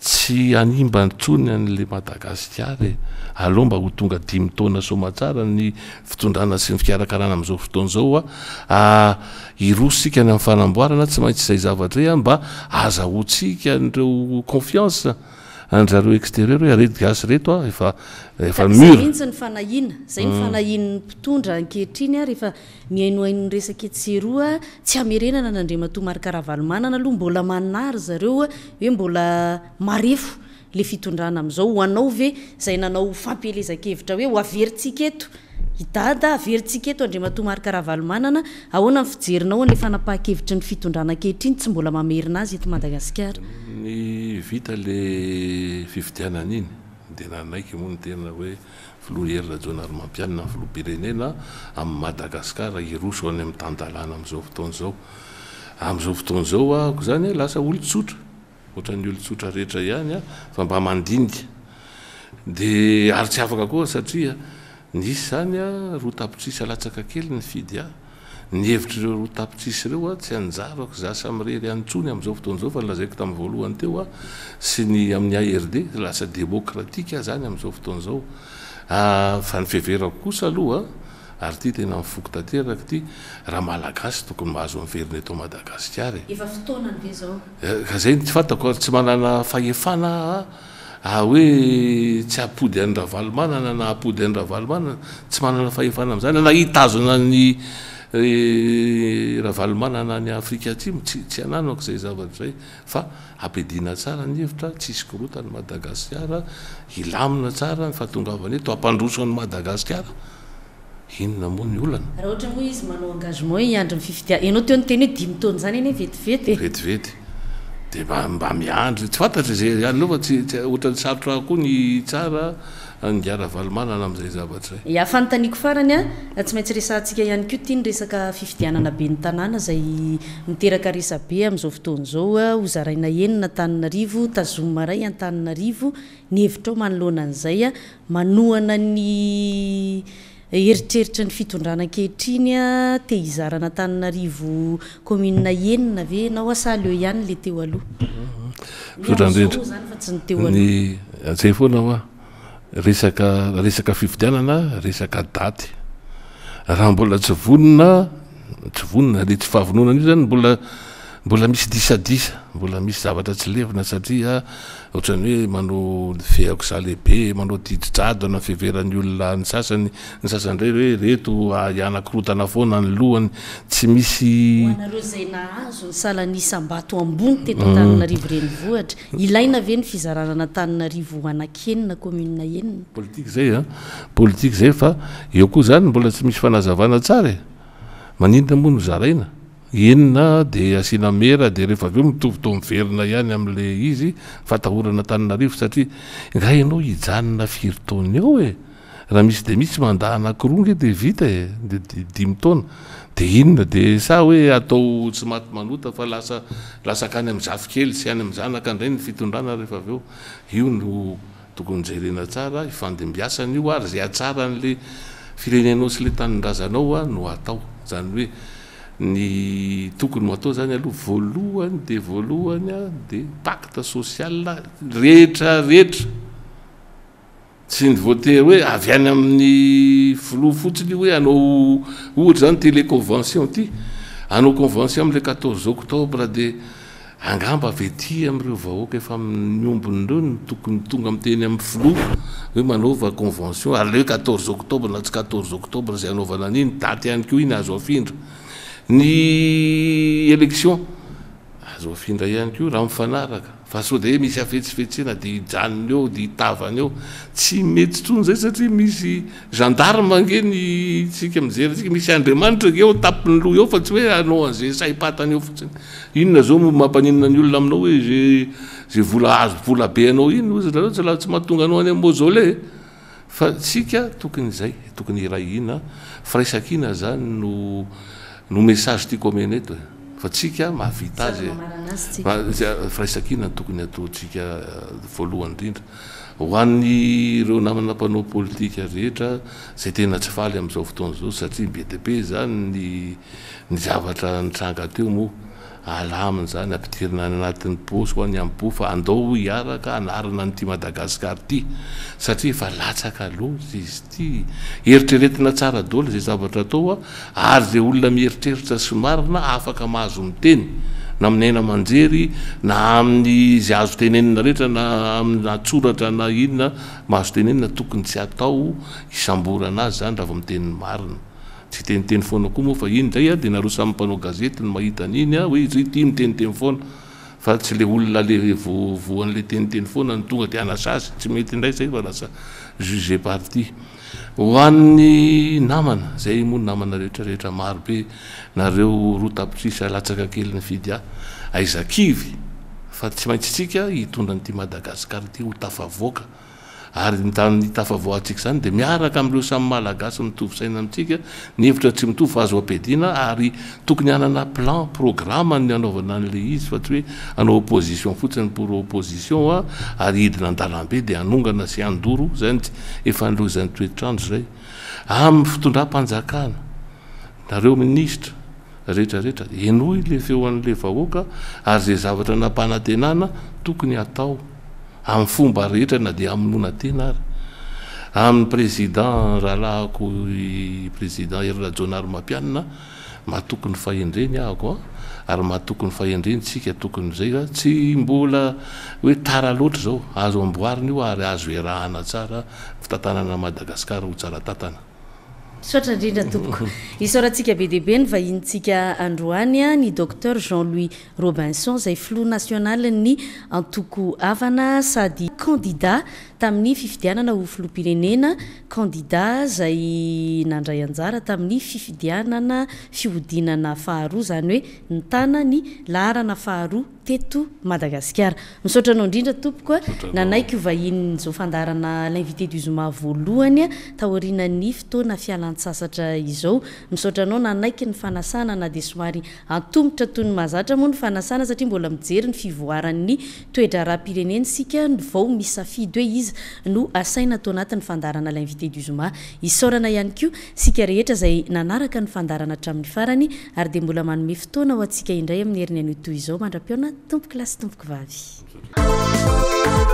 tsy animba nytonyale aaasba hogmaany fitondrana sy ny fiarakarana amzao fotoanzaoa ah, iroso sikany am'y fanamboarana tsy maintsy zay zavatre a mba azahotsika n'reo confiansa anzareo extérieur hoe areto gasy reto a efaefa mirmihitsy ny fanahina zay ny mm. fanahinyny mpitondra ankehritriny ah rehefa miainoainon'ny resaka etseroa tsy hamerenana n'andre mato marykarahavalomanana aloha mbola manary zareoa hoe mbola marefo le fitondrana am'izao hoanao ve zay nanao fampielezankevitra hoe hoaveritsika eto iada averytsik eto adr mato marykarahavalomanana ahoana ny fijerinao nle fanapaha-kevitry ny fitondrana kehitry iny tsy mbola mamerina azy eto madagasikarany vita le fivitianany iny de nanaiky moa ny tena hoe filoherjonarymampianna y filo pirenena am' madagasikar irosoo ny am'tandalana am'izao fotoanzao amizao foton'zao ahko zany lasa olotsotra ohatran'ny olotsotra rehetra ihany a ah, fa mba mandinika de ary tsy afaka koa satria nisy zany a ah, ro tapitrisy alatsaka kely ny fidy a ah. nihevitry reo ro tapitrisy reo a tsy anjaroko zasa mrery antsony am'izao fotoan'izao fa nlazaiko tami voalohany teo a sy ny amin'ny ard lasa demokratik zany amizao fotoanzao fa nifeverako kosa alohaa ary ty tena mfokotaterak ty raha malagasy tokony mahazo amyverine to madagasikarzatfotsyanana eh, faefnaoe tsy apody an raalaa naaoyan ra almaa tsy manana fahefana a'izany nahitzona ra valanana ny eh, afrika tyo tsy ananoazay zavatryzay fa apiina sara nhevtra tsiskorotany madagasikara ilna sara nfahtongavany eto ampandroso an'ny madagasikara oizaeariiiaao ten tey hitzany enyvetivetyetietdmba e, e. miandro tsy fantatrza ay alofatsyohatrany sarotrahakoa ny tsara ndiaravalimanana amizay zavatryzayfantko arayatsy maintsyesika ihay kotynyeakaiiiaabe nytnzayiekeae azao fotoanzaoazaia e ataitzayaiheiromanonanzayaananany eritreritry ny fitondranakehitriny a te hizarana tanina arivo kommunena enina ve nao asale ihany le teo aloha mhm. sotranrendrazany fa tsy ny teo any azay foanaho a resaka resaka fividianana resaka daty raha mbola tsy vonona tsy vonona le tsy fahavononany io zany mbola mbola misy disadisa mbola misy zavatra tsy levina satria ohatrany hoe manao fehako zalehibe manao didridrado na nyfiverany olona ny sasany ny sasany ray hoe reto ianakirotana foana ny lohany tsy misypit zay mm. a politik zay fa eo koa zany mbola tsy misy fanazavana tsarae maninta amony ho zaraina enina de asina mera de rehefa aveo mitovito miverina ihany amle izy fatahorana taninarifo satria ngah anao ijanona firotony ao e raha misy de misy mandanakirongy de vita e dedimitaona de inona de sa hoe atao tsymaty manota fa lasa ka any amzafikely sy any azanaka andray ny fitondrana reefaaeo io notokonyjerena tsara ifndmbiasany io ary za atsara n'le firenenao sy le tanidrazanaoa no atao zany hoe ny tokony ho atao zany aloha voalohany de voalohanya de pacte sociala rehtrarehetra sy ny voatery hoe avy any amn'ny flo fotsiny io hoe anao ohatry zany telé convention ty anao convention amle 4 octobre de angamba avety amreo vahoaka efa miombon'reo ntokony tonga mteny am'y flo hoe manova convention ary lehoe 14 octobre na tsy 14 octobre zay anaovana aniny daty any ko iny azo afindra ny letionondra hayo aha mifanaakasodo misy afetsifetna de iaony eo devany eo tsy mety onzay satia misy genarmegenykesmisy adranitrageoto eo fatsyhoe anaoazetny eo tsinonaoamny olona ainaohoez olaazoolabe anao in zts latsy mahatonga anaoay zole fa sika tokonyzay tokony iray ina firaisakina zany no no message tyako amen eto e fa tsika mahavita azy e. fahaisakina tokony ataotsika uh, voalohanyinrindra ho any reo namana m-panao politika rehetra zay tena tsifaly amizao fotoan zao satria be dibe zany nnyzavatra nitranga teo moa ala aminy zany ampidirina any anatin'ny pôsy hoany apo fa andao iaraka anarina n'ity madagasikary ty satria efa latsaka aloatry izy ty eritreretina tsara dola zay zavatra atao a ary zay olona mieritreritra sy marina afaka mahazo miteny na miny ainamanjery na amin'n' zy azo tenenina rehetra na amiatsoratra na inona mahazo tenenina tokony tsy atao isamborana azy zany rahava mi teniny marina tsy tenitenyfoanakoa moafa iny ndraya de narosamympanao gazety ny mahitan'iny aoeyty miteniteyfoana fa tsy le olona le vovoan'le tenitenyfoana ny tonga de anasasy tsy metyindray zay fa lasajugpati hoanyaa zay mo namana reetrarehetra marobe nareo rotapitris latsaka kely ny fidya aizaivy fa tsy maintsitsika itondran'ty madagasikary ty ho tafavoaka ary atafavaoantsika zany de miaraka am'ireo samy malagasy mitovosaina amintsika nihevitra tsy mitovy f azo ampidina ary tokony anana plan programma ny anaovana an'le izy fa tsy hoe anao opposition fotsiny por oppositiona ah, aryidina ndalambe de anongana syaoroiam'y fitondram-panjakana nareoministr rehetrareetra enoy le feoan'le vahoaka ary zay zavatra nampahnantenana tokony atao amn' fomba rehetrana di amino na tena ary amin'y prezident rahalahako i président erlajonary mampianna matokony faendreny ahko a ary mahatokony faendrenitsika tokony zay a tsy mbola hoe tara loatry zao azo amboariny io ary azo erahana tsara fitantanana madagasikar ho tsara tatana sotra indrindra tompoko *laughs* isaorantsika be deibe ny vahinytsika androany a ny docteur jean louis robenson zay flou national ny antoko avana sady candidat tamin'ny fifidianana oflo pirenena kandidat zay nandray anjara tamin'ny fifidianana fihodinana faharoa zany oe n tana ny larana faharoa tetomadagaskaramisotranaorindatompokanaik ahinzofandaranalinvité duzma voalohanya tarinan'ny fotoana fialansasatra izao misotranao nanaiky ny fanasanana dia somary atomotra toy ny mahazatra moany fanasana satria mbola mijery ny fivoaranny toetra rahapirenena sika yvao misfidy hoe izy no asaina to anatiny n fandarana lainvité duzoma isaorana ihany ko sika rehetra zay nanaraka ny fandarana hatramin'ny farany ary dia mbola manome fotoana ao antsika indray amin'ny heriny an'io toy izao mandra-piona tompoka lasy tompoka vavy